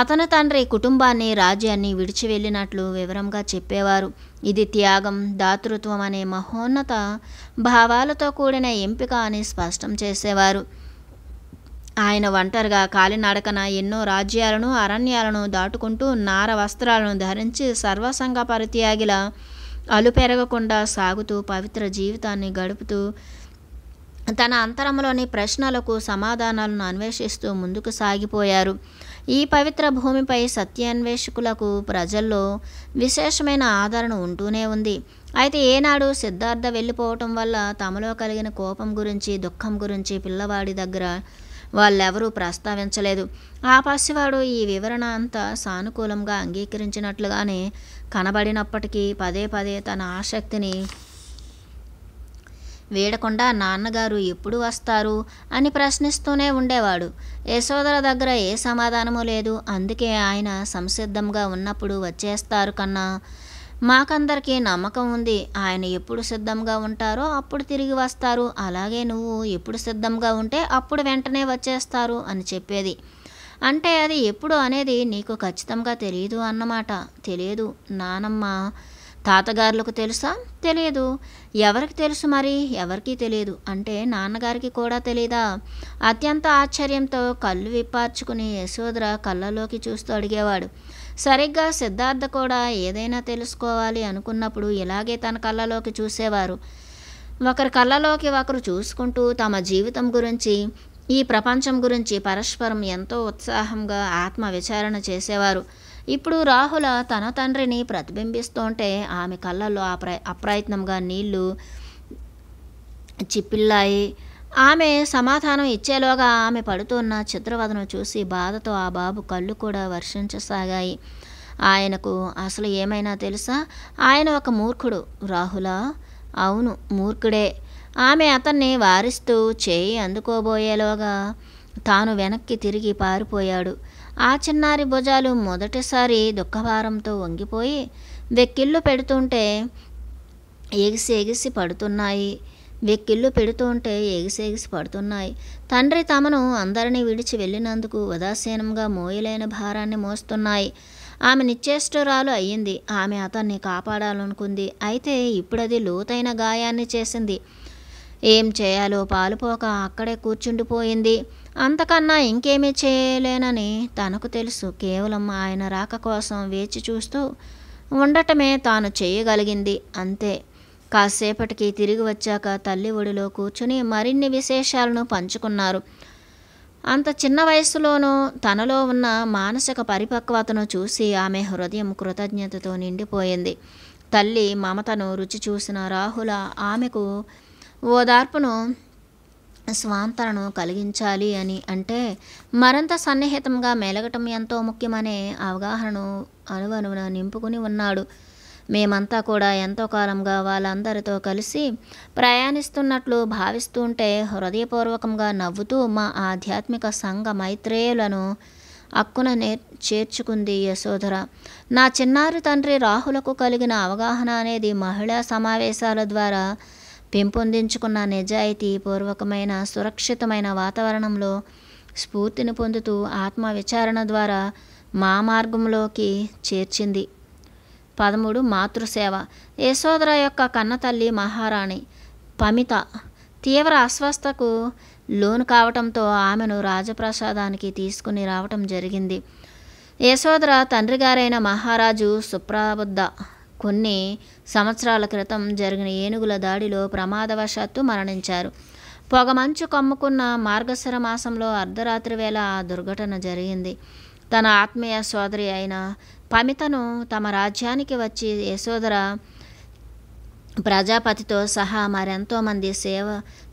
అతని తండ్రి కుటుంబాన్ని రాజ్యాన్ని విడిచి వెళ్ళినట్లు వివరంగా చెప్పేవారు ఇది త్యాగం దాతృత్వం అనే మహోన్నత భావాలతో కూడిన ఎంపిక అని స్పష్టం చేసేవారు ఆయన ఒంటరిగా కాలినడకన ఎన్నో రాజ్యాలను అరణ్యాలను దాటుకుంటూ నార వస్త్రాలను ధరించి సర్వసంగ పరిత్యాగిలా అలుపెరగకుండా సాగుతూ పవిత్ర జీవితాన్ని గడుపుతూ తన అంతరంలోని ప్రశ్నలకు సమాధానాలను అన్వేషిస్తూ ముందుకు సాగిపోయారు ఈ పవిత్ర భూమిపై సత్యాన్వేషకులకు ప్రజల్లో విశేషమైన ఆదరణ ఉంటూనే ఉంది అయితే ఏనాడు సిద్ధార్థ వెళ్ళిపోవటం వల్ల తమలో కలిగిన కోపం గురించి దుఃఖం గురించి పిల్లవాడి దగ్గర వాళ్ళెవరూ ప్రస్తావించలేదు ఆ పసివాడు ఈ వివరణ అంతా సానుకూలంగా అంగీకరించినట్లుగానే కనబడినప్పటికీ పదే పదే తన ఆసక్తిని వీడకుండా నాన్నగారు ఎప్పుడు వస్తారు అని ప్రశ్నిస్తూనే ఉండేవాడు యశోదర దగ్గర ఏ సమాధానమూ లేదు అందుకే ఆయన సంసిద్ధంగా ఉన్నప్పుడు వచ్చేస్తారు కన్నా మాకందరికీ నమ్మకం ఉంది ఆయన ఎప్పుడు సిద్ధంగా ఉంటారో అప్పుడు తిరిగి వస్తారు అలాగే నువ్వు ఎప్పుడు సిద్ధంగా ఉంటే అప్పుడు వెంటనే వచ్చేస్తారు అని చెప్పేది అంటే అది ఎప్పుడు అనేది నీకు ఖచ్చితంగా తెలియదు అన్నమాట తెలియదు నానమ్మ తాతగారులకు తెలుసా తెలియదు ఎవరికి తెలుసు మరి ఎవరికీ తెలియదు అంటే నాన్నగారికి కూడా తెలియదా అత్యంత ఆశ్చర్యంతో కళ్ళు విప్పార్చుకుని యశోధర కళ్ళలోకి చూస్తూ అడిగేవాడు సరిగ్గా సిద్ధార్థ కూడా ఏదైనా తెలుసుకోవాలి అనుకున్నప్పుడు ఇలాగే తన కళ్ళలోకి చూసేవారు ఒకరి కళ్ళలోకి ఒకరు చూసుకుంటూ తమ జీవితం గురించి ఈ ప్రపంచం గురించి పరస్పరం ఎంతో ఉత్సాహంగా ఆత్మ విచారణ చేసేవారు ఇప్పుడు రాహుల తన తండ్రిని ప్రతిబింబిస్తుంటే ఆమె కళ్ళల్లో ఆ అప్రయత్నంగా నీళ్లు చిప్పిల్లాయి ఆమె సమాధానం ఇచ్చేలోగా ఆమె పడుతున్న చిత్రవదనం చూసి బాధతో ఆ బాబు కళ్ళు కూడా వర్షించసాగాయి ఆయనకు అసలు ఏమైనా తెలుసా ఆయన ఒక మూర్ఖుడు రాహుల అవును మూర్ఖుడే ఆమె అతన్ని వారిస్తూ చేయి అందుకోబోయేలోగా తాను వెనక్కి తిరిగి పారిపోయాడు ఆ చిన్నారి భుజాలు మొదటిసారి దుఃఖభారంతో వంగిపోయి వెక్కిళ్ళు పెడుతుంటే ఎగిసి ఎగిసి పడుతున్నాయి వెక్కిళ్ళు పెడుతుంటే ఎగిసెగిసి పడుతున్నాయి తండ్రి తమను అందరినీ విడిచి వెళ్ళినందుకు ఉదాసీనంగా మోయలేని భారాన్ని మోస్తున్నాయి ఆమె నిశ్చేష్టురాలు అయ్యింది ఆమె అతన్ని కాపాడాలనుకుంది అయితే ఇప్పుడది లోతైన గాయాన్ని చేసింది ఏం చేయాలో పాలుపోక అక్కడే కూర్చుండిపోయింది అంతకన్నా ఇంకేమీ చేయలేనని తనకు తెలుసు కేవలం ఆయన రాక కోసం వేచి చూస్తూ ఉండటమే తాను చేయగలిగింది అంతే కాసేపటికి తిరిగి వచ్చాక తల్లి ఒడిలో కూర్చుని మరిన్ని విశేషాలను పంచుకున్నారు అంత చిన్న వయసులోనూ తనలో ఉన్న మానసిక పరిపక్వతను చూసి ఆమె హృదయం కృతజ్ఞతతో నిండిపోయింది తల్లి మమతను రుచి చూసిన రాహుల ఆమెకు ఓదార్పును స్వాంతరను కలిగించాలి అని అంటే మరింత సన్నిహితంగా మెలగటం ఎంతో ముఖ్యమనే అవగాహనను అనువనున నింపుకుని ఉన్నాడు మేమంతా కూడా ఎంతో కాలంగా వాళ్ళందరితో కలిసి ప్రయాణిస్తున్నట్లు భావిస్తుంటే హృదయపూర్వకంగా నవ్వుతూ మా ఆధ్యాత్మిక సంఘ మైత్రేయులను అక్కున నే చేర్చుకుంది యశోధర నా చిన్నారి తండ్రి రాహులకు కలిగిన అవగాహన అనేది మహిళా సమావేశాల ద్వారా పెంపొందించుకున్న నిజాయితీ పూర్వకమైన సురక్షితమైన వాతావరణంలో స్ఫూర్తిని పొందుతూ ఆత్మ విచారణ ద్వారా మా మార్గంలోకి చేర్చింది పదమూడు మాతృసేవ యశోదర యొక్క కన్నతల్లి మహారాణి పమిత తీవ్ర అస్వస్థకు లోను కావటంతో ఆమెను రాజప్రసాదానికి తీసుకుని రావటం జరిగింది యశోధర తండ్రి గారైన మహారాజు సుప్రబుద్ధ కొన్ని సంవత్సరాల క్రితం జరిగిన ఏనుగుల దాడిలో ప్రమాదవశాత్తు మరణించారు పొగమంచు కమ్ముకున్న మార్గశిర మాసంలో అర్ధరాత్రి వేళ ఆ దుర్ఘటన జరిగింది తన ఆత్మీయ సోదరి అయిన పమితను తమ రాజ్యానికి వచ్చి యశోదర ప్రజాపతితో సహా మరెంతోమంది సేవ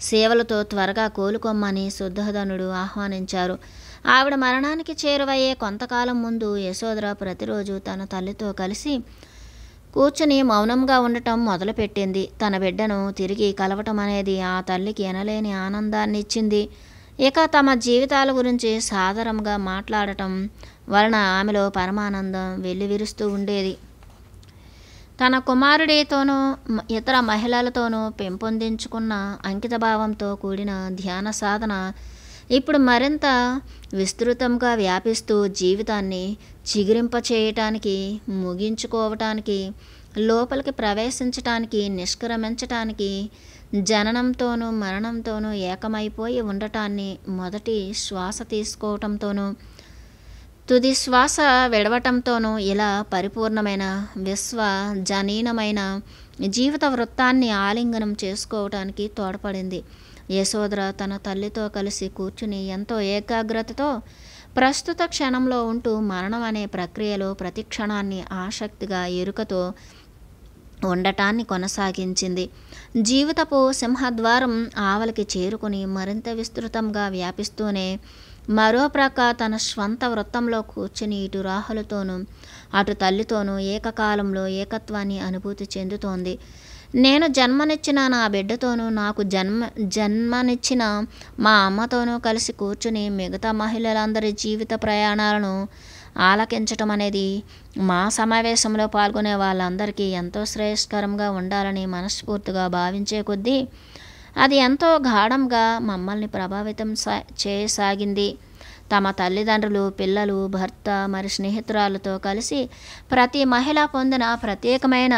సేవలతో త్వరగా కోలుకోమ్మని శుద్ధోధనుడు ఆహ్వానించారు ఆవిడ మరణానికి చేరువయ్యే కొంతకాలం ముందు యశోదర ప్రతిరోజు తన తల్లితో కలిసి కూర్చుని మౌనంగా ఉండటం మొదలుపెట్టింది తన బిడ్డను తిరిగి కలవటం అనేది ఆ తల్లికి ఎనలేని ఆనందాన్ని ఇచ్చింది ఇక తమ జీవితాల గురించి సాదరంగా మాట్లాడటం వలన ఆమెలో పరమానందం వెల్లివిరుస్తూ ఉండేది తన కుమారుడితోనూ ఇతర మహిళలతోనూ పెంపొందించుకున్న అంకితభావంతో కూడిన ధ్యాన సాధన ఇప్పుడు మరింత విస్తృతంగా వ్యాపిస్తూ జీవితాన్ని చిగురింప చేయటానికి ముగించుకోవటానికి లోపలికి ప్రవేశించటానికి నిష్క్రమించటానికి జననంతోనూ మరణంతోనూ ఏకమైపోయి ఉండటాన్ని మొదటి శ్వాస తీసుకోవటంతోనూ తుది శ్వాస విడవటంతోనూ ఇలా పరిపూర్ణమైన విశ్వ జనీనమైన జీవిత వృత్తాన్ని ఆలింగనం చేసుకోవటానికి తోడ్పడింది యశోదర తన తల్లితో కలిసి కూర్చుని ఎంతో ఏకాగ్రతతో ప్రస్తుత క్షణంలో ఉంటూ మరణం అనే ప్రక్రియలో ప్రతి క్షణాన్ని ఆసక్తిగా ఎరుకతో ఉండటాన్ని కొనసాగించింది జీవితపు సింహద్వారం ఆవలికి చేరుకుని మరింత విస్తృతంగా వ్యాపిస్తూనే మరోప్రక తన స్వంత వృత్తంలో కూర్చుని ఇటు రాహులతోనూ అటు తల్లితోనూ ఏకకాలంలో ఏకత్వాన్ని అనుభూతి చెందుతోంది నేను జన్మనిచ్చిన నా బిడ్డతోనూ నాకు జన్మ జన్మనిచ్చిన మా అమ్మతోనూ కలిసి కూర్చుని మిగతా మహిళలందరి జీవిత ప్రయాణాలను ఆలకించటం అనేది మా సమావేశంలో పాల్గొనే వాళ్ళందరికీ ఎంతో శ్రేయస్కరంగా ఉండాలని మనస్ఫూర్తిగా భావించే కొద్దీ అది ఎంతో గాఢంగా మమ్మల్ని ప్రభావితం సా చేయసాగింది తమ తల్లిదండ్రులు పిల్లలు భర్త మరి స్నేహితురాలతో కలిసి ప్రతి మహిళ పొందిన ప్రత్యేకమైన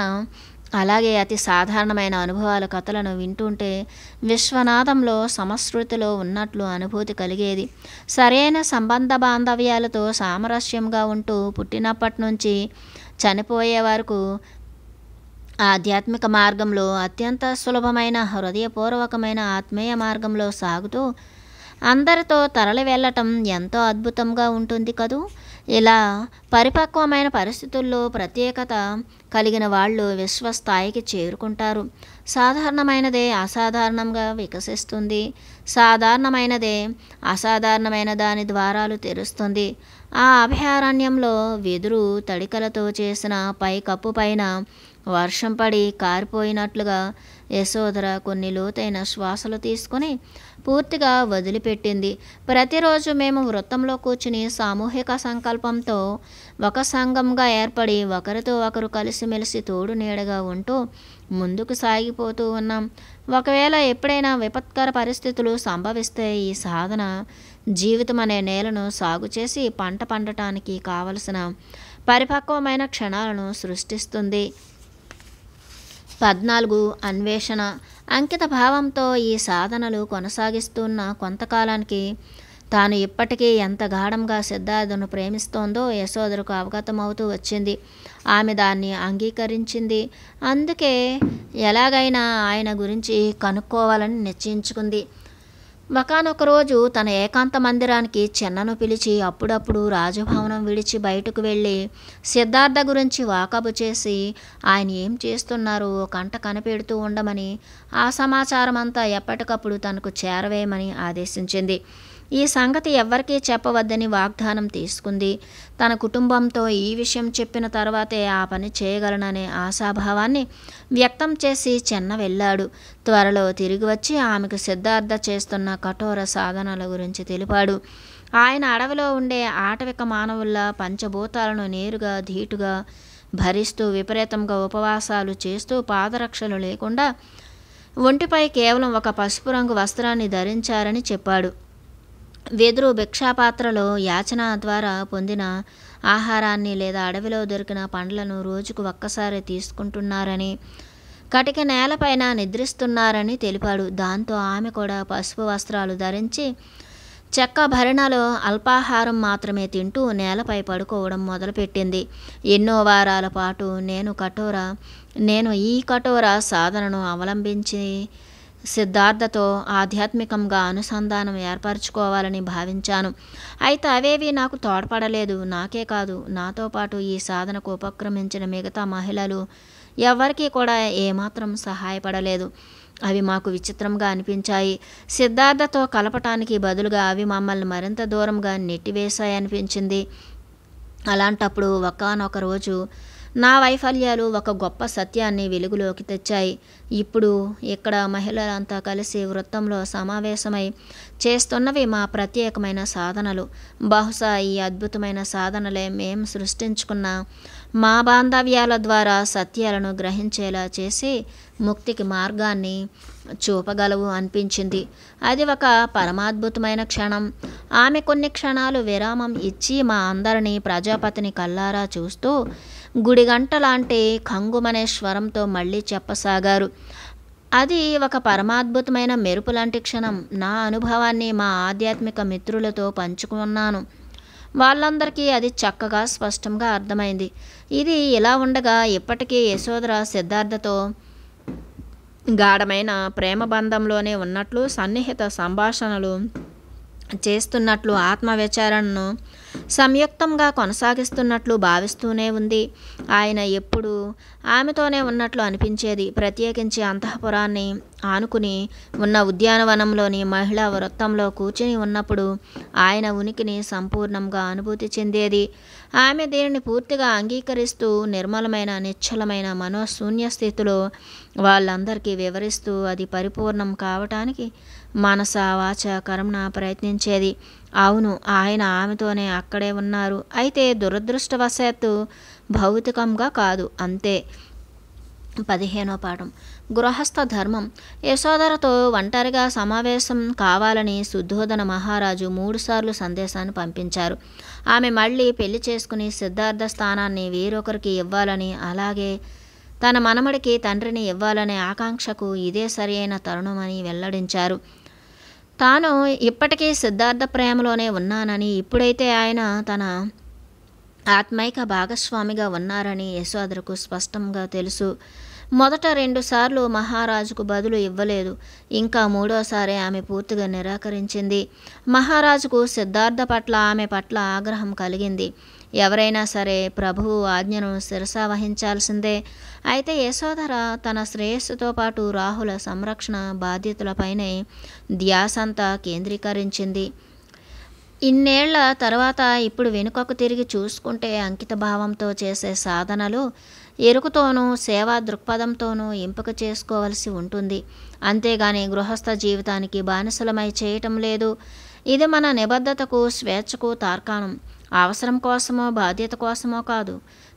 అలాగే అతి సాధారణమైన అనుభవాల కథలను వింటుంటే విశ్వనాథంలో సమశ్రుతిలో ఉన్నట్లు అనుభూతి కలిగేది సరైన సంబంధ బాంధవ్యాలతో సామరస్యంగా ఉంటూ పుట్టినప్పటి నుంచి చనిపోయే వరకు ఆధ్యాత్మిక మార్గంలో అత్యంత సులభమైన హృదయపూర్వకమైన ఆత్మీయ మార్గంలో సాగుతూ అందరితో తరలి వెళ్ళటం ఎంతో అద్భుతంగా ఉంటుంది కదూ ఇలా పరిపక్వమైన పరిస్థితుల్లో ప్రత్యేకత కలిగిన వాళ్ళు విశ్వస్థాయికి చేరుకుంటారు సాధారణమైనదే అసాధారణంగా వికసిస్తుంది సాధారణమైనదే అసాధారణమైన దాని ద్వారాలు తెరుస్తుంది ఆ అభయారణ్యంలో వెదురు తడికలతో చేసిన పై కప్పు పైన వర్షం పడి కారిపోయినట్లుగా యశోధర కొన్ని లోతైన శ్వాసలు తీసుకుని పూర్తిగా వదిలిపెట్టింది ప్రతిరోజు మేము వృత్తంలో కూర్చుని సామూహిక సంకల్పంతో ఒక సంఘంగా ఏర్పడి ఒకరితో ఒకరు కలిసిమెలిసి తోడు నీడగా ఉంటూ ముందుకు సాగిపోతూ ఉన్నాం ఒకవేళ ఎప్పుడైనా విపత్కర పరిస్థితులు సంభవిస్తే ఈ సాధన జీవితం అనే నేలను సాగు చేసి పంట పండటానికి కావలసిన పరిపక్వమైన క్షణాలను సృష్టిస్తుంది పద్నాలుగు అన్వేషణ అంకిత భావంతో ఈ సాధనలు కొనసాగిస్తున్న కొంతకాలానికి తాను ఇప్పటికీ ఎంత గాఢంగా సిద్ధార్థను ప్రేమిస్తోందో యశోదరకు అవగతమవుతూ వచ్చింది ఆమె దాన్ని అంగీకరించింది అందుకే ఎలాగైనా ఆయన గురించి కనుక్కోవాలని నిశ్చయించుకుంది ఒకనొక రోజు తన ఏకాంత మందిరానికి చెన్నను పిలిచి అప్పుడప్పుడు రాజభవనం విడిచి బయటకు వెళ్ళి సిద్ధార్థ గురించి వాకబు చేసి ఆయన ఏం చేస్తున్నారో కంట కనిపెడుతూ ఉండమని ఆ సమాచారం అంతా ఎప్పటికప్పుడు తనకు చేరవేయమని ఆదేశించింది ఈ సంగతి ఎవ్వరికీ చెప్పవద్దని వాగ్దానం తీసుకుంది తన కుటుంబంతో ఈ విషయం చెప్పిన తర్వాతే ఆ పని చేయగలననే ఆశాభావాన్ని వ్యక్తం చేసి చెన్న వెళ్ళాడు త్వరలో తిరిగి వచ్చి ఆమెకు సిద్ధార్థ చేస్తున్న కఠోర సాధనల గురించి తెలిపాడు ఆయన అడవిలో ఉండే ఆటవిక మానవుల్లా పంచభూతాలను నేరుగా ధీటుగా భరిస్తూ విపరీతంగా ఉపవాసాలు చేస్తూ పాదరక్షలు లేకుండా ఒంటిపై కేవలం ఒక పసుపు రంగు వస్త్రాన్ని ధరించారని చెప్పాడు వెదురు భిక్షాపాత్రలో యాచన ద్వారా పొందిన ఆహారాన్ని లేదా అడవిలో దొరికిన పండ్లను రోజుకు ఒక్కసారి తీసుకుంటున్నారని కటిక నేలపైన నిద్రిస్తున్నారని తెలిపాడు దాంతో ఆమె కూడా పసుపు వస్త్రాలు ధరించి చెక్క భరణలో అల్పాహారం మాత్రమే తింటూ నేలపై పడుకోవడం మొదలుపెట్టింది ఎన్నో వారాల పాటు నేను కఠోర నేను ఈ కఠోర సాధనను అవలంబించి సిద్ధార్థతో ఆధ్యాత్మికంగా అనుసంధానం ఏర్పరచుకోవాలని భావించాను అయితే అవేవి నాకు తోడ్పడలేదు నాకే కాదు నాతో పాటు ఈ సాధనకు ఉపక్రమించిన మిగతా మహిళలు ఎవరికీ కూడా ఏమాత్రం సహాయపడలేదు అవి మాకు విచిత్రంగా అనిపించాయి సిద్ధార్థతో కలపటానికి బదులుగా అవి మమ్మల్ని మరింత దూరంగా నెట్టివేశాయనిపించింది అలాంటప్పుడు ఒకనొక రోజు నా వైఫల్యాలు ఒక గొప్ప సత్యాన్ని వెలుగులోకి తెచ్చాయి ఇప్పుడు ఇక్కడ మహిళలంతా కలిసి వృత్తంలో సమావేశమై చేస్తున్నవి మా ప్రత్యేకమైన సాధనలు బహుశా ఈ అద్భుతమైన సాధనలే మేము సృష్టించుకున్న మా బాంధవ్యాల ద్వారా సత్యాలను గ్రహించేలా చేసి ముక్తికి మార్గాన్ని చూపగలవు అనిపించింది అది ఒక పరమాద్భుతమైన క్షణం ఆమె కొన్ని క్షణాలు విరామం ఇచ్చి మా అందరినీ ప్రజాపతిని కల్లారా చూస్తూ గుడిగంట లాంటి కంగుమనే స్వరంతో మళ్ళీ చెప్పసాగారు అది ఒక పరమాద్భుతమైన మెరుపు లాంటి క్షణం నా అనుభవాన్ని మా ఆధ్యాత్మిక మిత్రులతో పంచుకున్నాను వాళ్ళందరికీ అది చక్కగా స్పష్టంగా అర్థమైంది ఇది ఇలా ఉండగా ఇప్పటికీ యశోదర సిద్ధార్థతో గాఢమైన ప్రేమ బంధంలోనే ఉన్నట్లు సన్నిహిత సంభాషణలు చేస్తున్నట్లు ఆత్మవిచారణను సంయుక్తంగా కొనసాగిస్తున్నట్లు భావిస్తూనే ఉంది ఆయన ఎప్పుడూ ఆమెతోనే ఉన్నట్లు అనిపించేది ప్రత్యేకించి అంతఃపురాన్ని ఆనుకుని ఉన్న ఉద్యానవనంలోని మహిళా వృత్తంలో కూర్చుని ఉన్నప్పుడు ఆయన ఉనికిని సంపూర్ణంగా అనుభూతి చెందేది ఆమె దీనిని పూర్తిగా అంగీకరిస్తూ నిర్మలమైన నిశ్చలమైన మనోశూన్య స్థితిలో వాళ్ళందరికీ వివరిస్తూ అది పరిపూర్ణం కావటానికి మనస వాచ కరుణ ప్రయత్నించేది అవును ఆయన ఆమెతోనే అక్కడే ఉన్నారు అయితే దురదృష్టవశాత్తు భౌతికంగా కాదు అంతే పదిహేనో పాఠం గృహస్థ ధర్మం యశోదరతో ఒంటరిగా సమావేశం కావాలని శుద్ధోదన మహారాజు మూడుసార్లు సందేశాన్ని పంపించారు ఆమె మళ్ళీ పెళ్లి చేసుకుని సిద్ధార్థ స్థానాన్ని వేరొకరికి ఇవ్వాలని అలాగే తన మనమడికి తండ్రిని ఇవ్వాలనే ఆకాంక్షకు ఇదే అయిన తరుణమని వెల్లడించారు తాను ఇప్పటికీ సిద్ధార్థ ప్రేమలోనే ఉన్నానని ఇప్పుడైతే ఆయన తన ఆత్మైక భాగస్వామిగా ఉన్నారని యశోధరకు స్పష్టంగా తెలుసు మొదట రెండుసార్లు మహారాజుకు బదులు ఇవ్వలేదు ఇంకా మూడోసారి ఆమె పూర్తిగా నిరాకరించింది మహారాజుకు సిద్ధార్థ పట్ల ఆమె పట్ల ఆగ్రహం కలిగింది ఎవరైనా సరే ప్రభువు ఆజ్ఞను శిరసా వహించాల్సిందే అయితే యశోధర తన శ్రేయస్సుతో పాటు రాహుల సంరక్షణ బాధ్యతలపైనే ధ్యాసంతా కేంద్రీకరించింది ఇన్నేళ్ల తర్వాత ఇప్పుడు వెనుకకు తిరిగి చూసుకుంటే అంకిత భావంతో చేసే సాధనలు ఎరుకుతోనూ సేవా దృక్పథంతోనూ ఎంపిక చేసుకోవలసి ఉంటుంది అంతేగాని గృహస్థ జీవితానికి బానిసలమై చేయటం లేదు ఇది మన నిబద్ధతకు స్వేచ్ఛకు తార్కాణం అవసరం కోసమో బాధ్యత కోసమో కాదు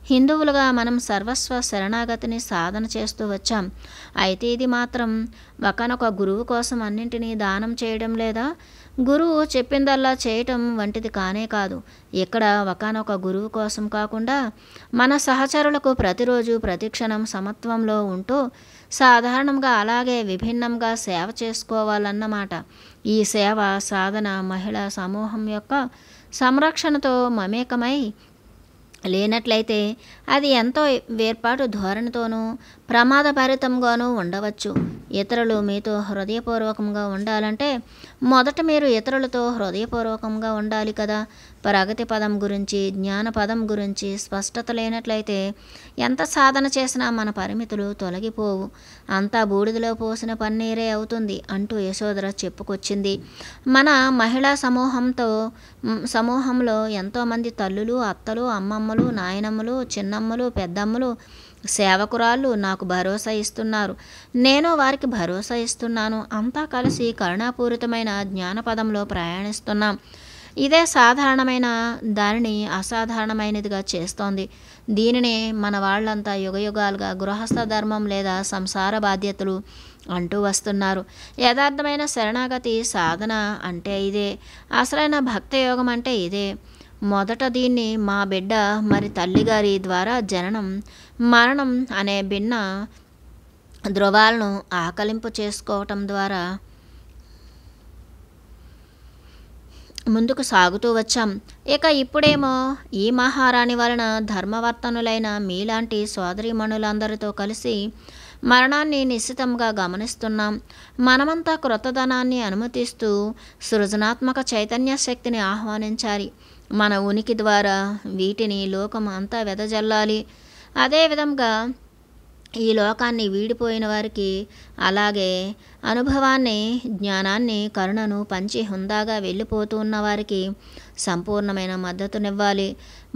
హిందువులుగా మనం సర్వస్వ శరణాగతిని సాధన చేస్తూ వచ్చాం అయితే ఇది మాత్రం ఒకనొక గురువు కోసం అన్నింటినీ దానం చేయడం లేదా గురువు చెప్పిందల్లా చేయటం వంటిది కానే కాదు ఇక్కడ ఒకనొక గురువు కోసం కాకుండా మన సహచరులకు ప్రతిరోజు ప్రతిక్షణం సమత్వంలో ఉంటూ సాధారణంగా అలాగే విభిన్నంగా సేవ చేసుకోవాలన్నమాట ఈ సేవ సాధన మహిళా సమూహం యొక్క సంరక్షణతో మమేకమై లేనట్లయితే అది ఎంతో వేర్పాటు ధోరణితోనూ ప్రమాదభరితంగానూ ఉండవచ్చు ఇతరులు మీతో హృదయపూర్వకంగా ఉండాలంటే మొదట మీరు ఇతరులతో హృదయపూర్వకంగా ఉండాలి కదా ప్రగతి పదం గురించి జ్ఞాన పదం గురించి స్పష్టత లేనట్లయితే ఎంత సాధన చేసినా మన పరిమితులు తొలగిపోవు అంతా బూడిదలో పోసిన పన్నీరే అవుతుంది అంటూ యశోధర చెప్పుకొచ్చింది మన మహిళా సమూహంతో సమూహంలో ఎంతోమంది తల్లులు అత్తలు అమ్మమ్మలు నాయనమ్మలు చిన్నమ్మలు పెద్దమ్మలు సేవకురాళ్ళు నాకు భరోసా ఇస్తున్నారు నేను వారికి భరోసా ఇస్తున్నాను అంతా కలిసి కరుణాపూరితమైన జ్ఞానపదంలో ప్రయాణిస్తున్నాం ఇదే సాధారణమైన దానిని అసాధారణమైనదిగా చేస్తోంది దీనినే మన వాళ్ళంతా యుగయుగాలుగా గృహస్థ ధర్మం లేదా సంసార బాధ్యతలు అంటూ వస్తున్నారు యథార్థమైన శరణాగతి సాధన అంటే ఇదే అసలైన భక్త యోగం అంటే ఇదే మొదట దీన్ని మా బిడ్డ మరి తల్లిగారి ద్వారా జననం మరణం అనే భిన్న ధృవాలను ఆకలింపు చేసుకోవటం ద్వారా ముందుకు సాగుతూ వచ్చాం ఇక ఇప్పుడేమో ఈ మహారాణి వలన ధర్మవర్తనులైన మీలాంటి సోదరిమణులందరితో కలిసి మరణాన్ని నిశ్చితంగా గమనిస్తున్నాం మనమంతా క్రొత్తదనాన్ని అనుమతిస్తూ సృజనాత్మక చైతన్య శక్తిని ఆహ్వానించాలి మన ఉనికి ద్వారా వీటిని లోకం అంతా వెదజల్లాలి అదేవిధంగా ఈ లోకాన్ని వీడిపోయిన వారికి అలాగే అనుభవాన్ని జ్ఞానాన్ని కరుణను పంచి హుందాగా వెళ్ళిపోతూ ఉన్న వారికి సంపూర్ణమైన మద్దతునివ్వాలి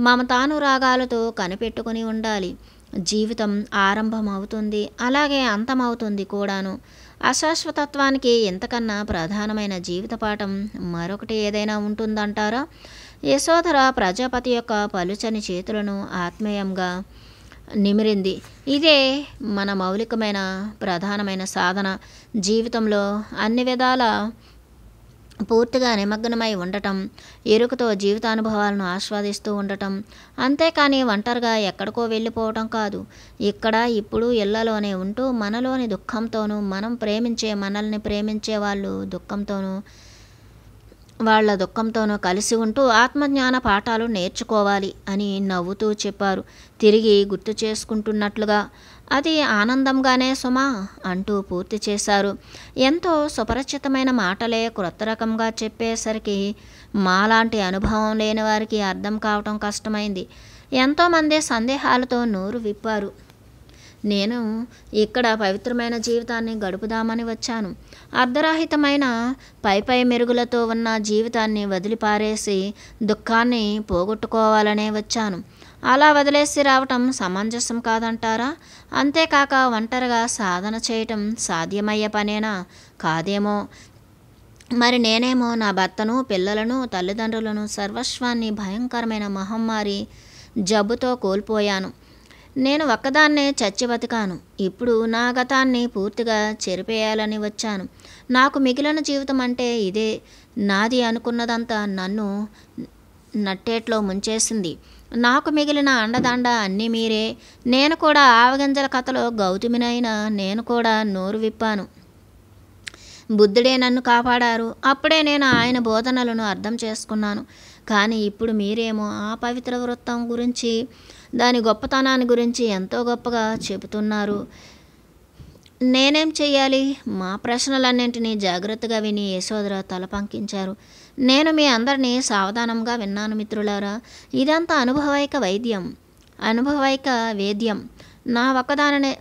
మమతాను రాగాలతో కనిపెట్టుకుని ఉండాలి జీవితం ఆరంభమవుతుంది అలాగే అంతమవుతుంది కూడాను అశాశ్వతత్వానికి ఎంతకన్నా ప్రధానమైన జీవిత పాఠం మరొకటి ఏదైనా ఉంటుందంటారా యశోధర ప్రజాపతి యొక్క పలుచని చేతులను ఆత్మీయంగా నిమిరింది ఇదే మన మౌలికమైన ప్రధానమైన సాధన జీవితంలో అన్ని విధాల పూర్తిగా నిమగ్నమై ఉండటం ఎరుకతో జీవితానుభవాలను ఆస్వాదిస్తూ ఉండటం అంతేకాని ఒంటరిగా ఎక్కడికో వెళ్ళిపోవటం కాదు ఇక్కడ ఇప్పుడు ఇళ్లలోనే ఉంటూ మనలోని దుఃఖంతోనూ మనం ప్రేమించే మనల్ని ప్రేమించే వాళ్ళు దుఃఖంతోనూ వాళ్ల దుఃఖంతోనూ కలిసి ఉంటూ ఆత్మజ్ఞాన పాఠాలు నేర్చుకోవాలి అని నవ్వుతూ చెప్పారు తిరిగి గుర్తు చేసుకుంటున్నట్లుగా అది ఆనందంగానే సుమా అంటూ పూర్తి చేశారు ఎంతో సుపరిచితమైన మాటలే క్రొత్త రకంగా చెప్పేసరికి మాలాంటి అనుభవం లేని వారికి అర్థం కావటం కష్టమైంది ఎంతోమంది సందేహాలతో నోరు విప్పారు నేను ఇక్కడ పవిత్రమైన జీవితాన్ని గడుపుదామని వచ్చాను అర్ధరాహితమైన పై మెరుగులతో ఉన్న జీవితాన్ని వదిలిపారేసి దుఃఖాన్ని పోగొట్టుకోవాలనే వచ్చాను అలా వదిలేసి రావటం సమంజసం కాదంటారా అంతేకాక ఒంటరిగా సాధన చేయటం సాధ్యమయ్యే పనేనా కాదేమో మరి నేనేమో నా భర్తను పిల్లలను తల్లిదండ్రులను సర్వస్వాన్ని భయంకరమైన మహమ్మారి జబ్బుతో కోల్పోయాను నేను ఒక్కదాన్నే చచ్చి బతికాను ఇప్పుడు నా గతాన్ని పూర్తిగా చెరిపేయాలని వచ్చాను నాకు మిగిలిన జీవితం అంటే ఇదే నాది అనుకున్నదంతా నన్ను నట్టేట్లో ముంచేసింది నాకు మిగిలిన అండదండ అన్నీ మీరే నేను కూడా ఆవగింజల కథలో గౌతమినైనా నేను కూడా నోరు విప్పాను బుద్ధుడే నన్ను కాపాడారు అప్పుడే నేను ఆయన బోధనలను అర్థం చేసుకున్నాను కానీ ఇప్పుడు మీరేమో ఆ పవిత్ర వృత్తం గురించి దాని గొప్పతనాన్ని గురించి ఎంతో గొప్పగా చెబుతున్నారు నేనేం చెయ్యాలి మా ప్రశ్నలన్నింటినీ జాగ్రత్తగా విని యశోదర తల పంకించారు నేను మీ అందరినీ సావధానంగా విన్నాను మిత్రులారా ఇదంతా అనుభవైక వైద్యం అనుభవైక వేద్యం నా ఒక్కదానినే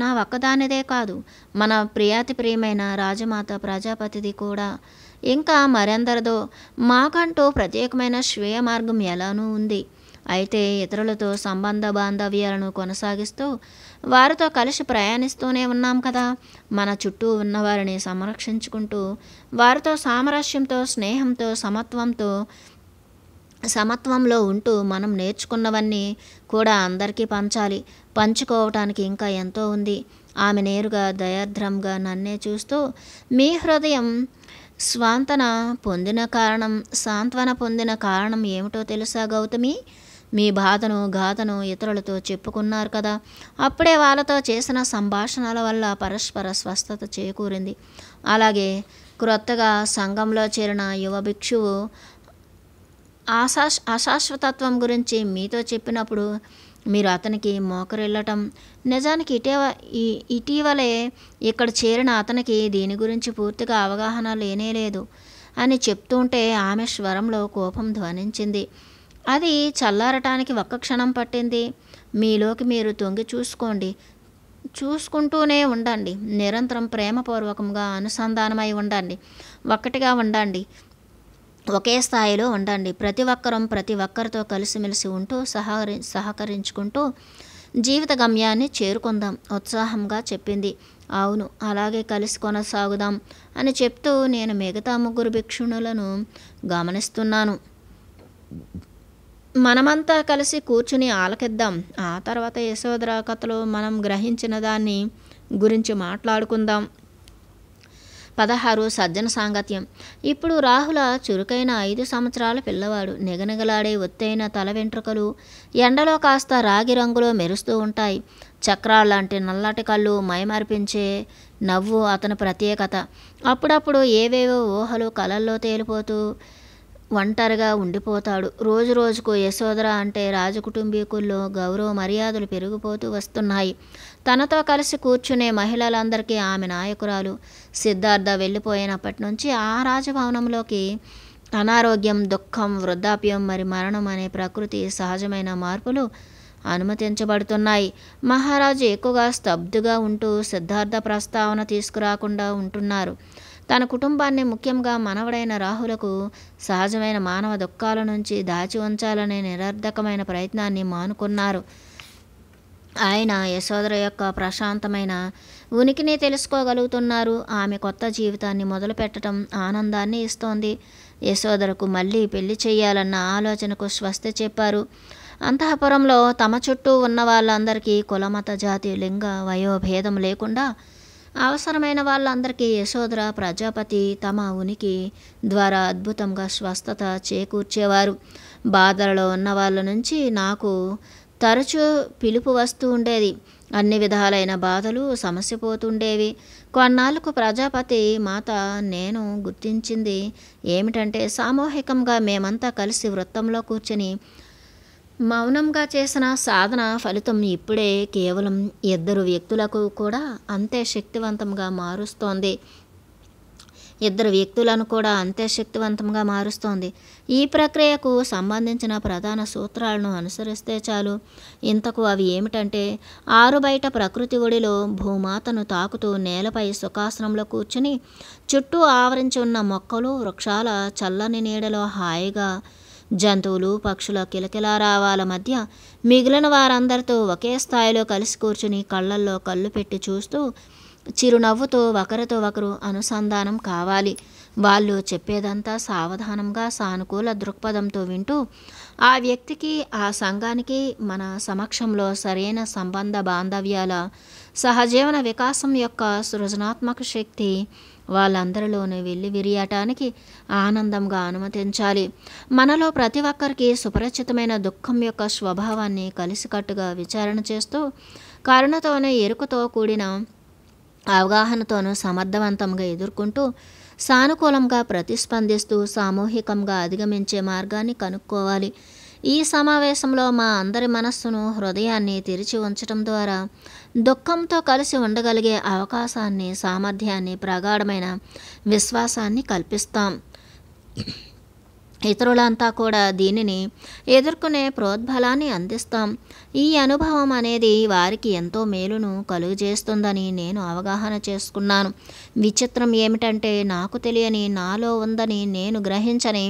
నా ఒక్కదానిదే కాదు మన ప్రియాతి ప్రియమైన రాజమాత ప్రజాపతిది కూడా ఇంకా మరెందరిదో మాకంటూ ప్రత్యేకమైన శ్వేయ మార్గం ఎలానూ ఉంది అయితే ఇతరులతో సంబంధ బాంధవ్యాలను కొనసాగిస్తూ వారితో కలిసి ప్రయాణిస్తూనే ఉన్నాం కదా మన చుట్టూ ఉన్నవారిని సంరక్షించుకుంటూ వారితో సామరస్యంతో స్నేహంతో సమత్వంతో సమత్వంలో ఉంటూ మనం నేర్చుకున్నవన్నీ కూడా అందరికీ పంచాలి పంచుకోవటానికి ఇంకా ఎంతో ఉంది ఆమె నేరుగా దయార్ద్రంగా నన్నే చూస్తూ మీ హృదయం స్వాంతన పొందిన కారణం సాంత్వన పొందిన కారణం ఏమిటో తెలుసా గౌతమి మీ బాధను గాథను ఇతరులతో చెప్పుకున్నారు కదా అప్పుడే వాళ్ళతో చేసిన సంభాషణల వల్ల పరస్పర స్వస్థత చేకూరింది అలాగే క్రొత్తగా సంఘంలో చేరిన యువ భిక్షువు ఆశాశ్ అశాశ్వతత్వం గురించి మీతో చెప్పినప్పుడు మీరు అతనికి మోకరిల్లటం నిజానికి ఇటీవ ఇటీవలే ఇక్కడ చేరిన అతనికి దీని గురించి పూర్తిగా అవగాహన లేనేలేదు అని చెప్తుంటే ఆమె స్వరంలో కోపం ధ్వనించింది అది చల్లారటానికి ఒక్క క్షణం పట్టింది మీలోకి మీరు తొంగి చూసుకోండి చూసుకుంటూనే ఉండండి నిరంతరం ప్రేమపూర్వకంగా అనుసంధానమై ఉండండి ఒక్కటిగా ఉండండి ఒకే స్థాయిలో ఉండండి ప్రతి ఒక్కరం ప్రతి ఒక్కరితో కలిసిమెలిసి ఉంటూ సహకరి సహకరించుకుంటూ జీవిత గమ్యాన్ని చేరుకుందాం ఉత్సాహంగా చెప్పింది అవును అలాగే కలిసి కొనసాగుదాం అని చెప్తూ నేను మిగతా ముగ్గురు భిక్షుణులను గమనిస్తున్నాను మనమంతా కలిసి కూర్చుని ఆలకిద్దాం ఆ తర్వాత యశోధర కథలో మనం గ్రహించిన దాన్ని గురించి మాట్లాడుకుందాం పదహారు సజ్జన సాంగత్యం ఇప్పుడు రాహుల చురుకైన ఐదు సంవత్సరాల పిల్లవాడు నిగనిగలాడే ఒత్తైన తల వెంట్రుకలు ఎండలో కాస్త రాగి రంగులో మెరుస్తూ ఉంటాయి లాంటి నల్లటి కళ్ళు మైమర్పించే నవ్వు అతని ప్రత్యేకత అప్పుడప్పుడు ఏవేవో ఊహలు కలల్లో తేలిపోతూ ఒంటరిగా ఉండిపోతాడు రోజు రోజుకు యశోదర అంటే రాజకుటుంబీకుల్లో గౌరవ మర్యాదలు పెరిగిపోతూ వస్తున్నాయి తనతో కలిసి కూర్చునే మహిళలందరికీ ఆమె నాయకురాలు సిద్ధార్థ వెళ్ళిపోయినప్పటి నుంచి ఆ రాజభవనంలోకి అనారోగ్యం దుఃఖం వృద్ధాప్యం మరి మరణం అనే ప్రకృతి సహజమైన మార్పులు అనుమతించబడుతున్నాయి మహారాజు ఎక్కువగా స్తబ్దుగా ఉంటూ సిద్ధార్థ ప్రస్తావన తీసుకురాకుండా ఉంటున్నారు తన కుటుంబాన్ని ముఖ్యంగా మనవడైన రాహులకు సహజమైన మానవ దుఃఖాల నుంచి దాచి ఉంచాలనే నిరర్ధకమైన ప్రయత్నాన్ని మానుకున్నారు ఆయన యశోదర యొక్క ప్రశాంతమైన ఉనికిని తెలుసుకోగలుగుతున్నారు ఆమె కొత్త జీవితాన్ని మొదలుపెట్టడం ఆనందాన్ని ఇస్తోంది యశోదరకు మళ్ళీ పెళ్లి చేయాలన్న ఆలోచనకు స్వస్తి చెప్పారు అంతఃపురంలో తమ చుట్టూ ఉన్న వాళ్ళందరికీ కులమత జాతి లింగ వయోభేదం లేకుండా అవసరమైన వాళ్ళందరికీ యశోధర ప్రజాపతి తమ ఉనికి ద్వారా అద్భుతంగా స్వస్థత చేకూర్చేవారు బాధలలో ఉన్న వాళ్ళ నుంచి నాకు తరచూ పిలుపు వస్తూ ఉండేది అన్ని విధాలైన బాధలు సమస్య పోతుండేవి కొన్నాళ్ళకు ప్రజాపతి మాత నేను గుర్తించింది ఏమిటంటే సామూహికంగా మేమంతా కలిసి వృత్తంలో కూర్చొని మౌనంగా చేసిన సాధన ఫలితం ఇప్పుడే కేవలం ఇద్దరు వ్యక్తులకు కూడా అంతే శక్తివంతంగా మారుస్తోంది ఇద్దరు వ్యక్తులను కూడా అంతే శక్తివంతంగా మారుస్తోంది ఈ ప్రక్రియకు సంబంధించిన ప్రధాన సూత్రాలను అనుసరిస్తే చాలు ఇంతకు అవి ఏమిటంటే ఆరు బయట ప్రకృతి ఒడిలో భూమాతను తాకుతూ నేలపై సుఖాసనంలో కూర్చుని చుట్టూ ఆవరించి ఉన్న మొక్కలు వృక్షాల చల్లని నీడలో హాయిగా జంతువులు పక్షుల కిలకిలారావాల మధ్య మిగిలిన వారందరితో ఒకే స్థాయిలో కలిసి కూర్చుని కళ్ళల్లో కళ్ళు పెట్టి చూస్తూ చిరునవ్వుతో ఒకరితో ఒకరు అనుసంధానం కావాలి వాళ్ళు చెప్పేదంతా సావధానంగా సానుకూల దృక్పథంతో వింటూ ఆ వ్యక్తికి ఆ సంఘానికి మన సమక్షంలో సరైన సంబంధ బాంధవ్యాల సహజీవన వికాసం యొక్క సృజనాత్మక శక్తి వాళ్ళందరిలోనూ వెళ్ళి విరియటానికి ఆనందంగా అనుమతించాలి మనలో ప్రతి ఒక్కరికి సుపరిచితమైన దుఃఖం యొక్క స్వభావాన్ని కలిసికట్టుగా విచారణ చేస్తూ కరుణతోనూ ఎరుకతో కూడిన అవగాహనతోనూ సమర్థవంతంగా ఎదుర్కొంటూ సానుకూలంగా ప్రతిస్పందిస్తూ సామూహికంగా అధిగమించే మార్గాన్ని కనుక్కోవాలి ఈ సమావేశంలో మా అందరి మనస్సును హృదయాన్ని తెరిచి ఉంచటం ద్వారా దుఃఖంతో కలిసి ఉండగలిగే అవకాశాన్ని సామర్థ్యాన్ని ప్రగాఢమైన విశ్వాసాన్ని కల్పిస్తాం ఇతరులంతా కూడా దీనిని ఎదుర్కొనే ప్రోద్బలాన్ని అందిస్తాం ఈ అనుభవం అనేది వారికి ఎంతో మేలును కలుగజేస్తుందని నేను అవగాహన చేసుకున్నాను విచిత్రం ఏమిటంటే నాకు తెలియని నాలో ఉందని నేను గ్రహించని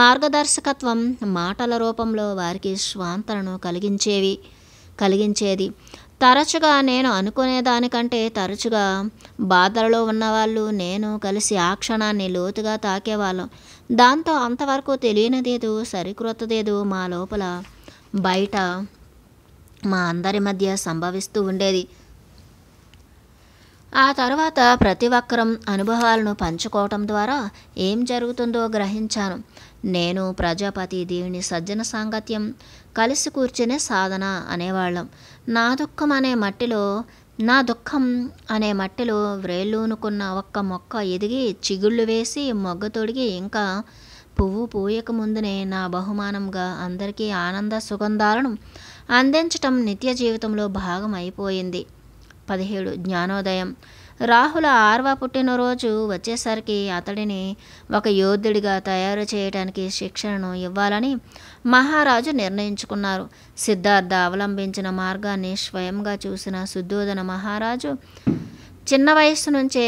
మార్గదర్శకత్వం మాటల రూపంలో వారికి స్వాంతనను కలిగించేవి కలిగించేది తరచుగా నేను అనుకునే దానికంటే తరచుగా బాధలలో ఉన్నవాళ్ళు నేను కలిసి ఆ క్షణాన్ని లోతుగా తాకేవాళ్ళం దాంతో అంతవరకు తెలియనిదేదు సరికృతదేదు మా లోపల బయట మా అందరి మధ్య సంభవిస్తూ ఉండేది ఆ తర్వాత ప్రతి ఒక్కరం అనుభవాలను పంచుకోవటం ద్వారా ఏం జరుగుతుందో గ్రహించాను నేను ప్రజాపతి దేవుని సజ్జన సాంగత్యం కలిసి కూర్చునే సాధన అనేవాళ్ళం నా దుఃఖం అనే మట్టిలో నా దుఃఖం అనే మట్టిలో వ్రేళ్ళూనుకున్న ఒక్క మొక్క ఎదిగి చిగుళ్ళు వేసి మొగ్గ తొడిగి ఇంకా పువ్వు పూయక ముందునే నా బహుమానంగా అందరికీ ఆనంద సుగంధాలను అందించటం నిత్య జీవితంలో భాగం అయిపోయింది పదిహేడు జ్ఞానోదయం రాహుల ఆర్వ పుట్టినరోజు వచ్చేసరికి అతడిని ఒక యోధుడిగా తయారు చేయడానికి శిక్షణను ఇవ్వాలని మహారాజు నిర్ణయించుకున్నారు సిద్ధార్థ అవలంబించిన మార్గాన్ని స్వయంగా చూసిన సుద్ధోదన మహారాజు చిన్న వయస్సు నుంచే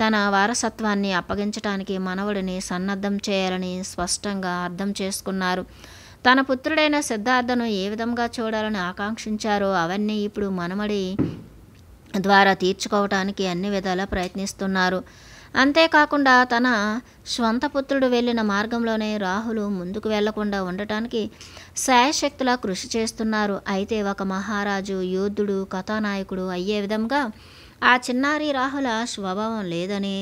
తన వారసత్వాన్ని అప్పగించటానికి మనవడిని సన్నద్ధం చేయాలని స్పష్టంగా అర్థం చేసుకున్నారు తన పుత్రుడైన సిద్ధార్థను ఏ విధంగా చూడాలని ఆకాంక్షించారో అవన్నీ ఇప్పుడు మనమడి ద్వారా తీర్చుకోవటానికి అన్ని విధాలా ప్రయత్నిస్తున్నారు అంతేకాకుండా తన స్వంత పుత్రుడు వెళ్ళిన మార్గంలోనే రాహులు ముందుకు వెళ్లకుండా ఉండటానికి శాయశక్తులా కృషి చేస్తున్నారు అయితే ఒక మహారాజు యోధుడు కథానాయకుడు అయ్యే విధంగా ఆ చిన్నారి రాహుల స్వభావం లేదని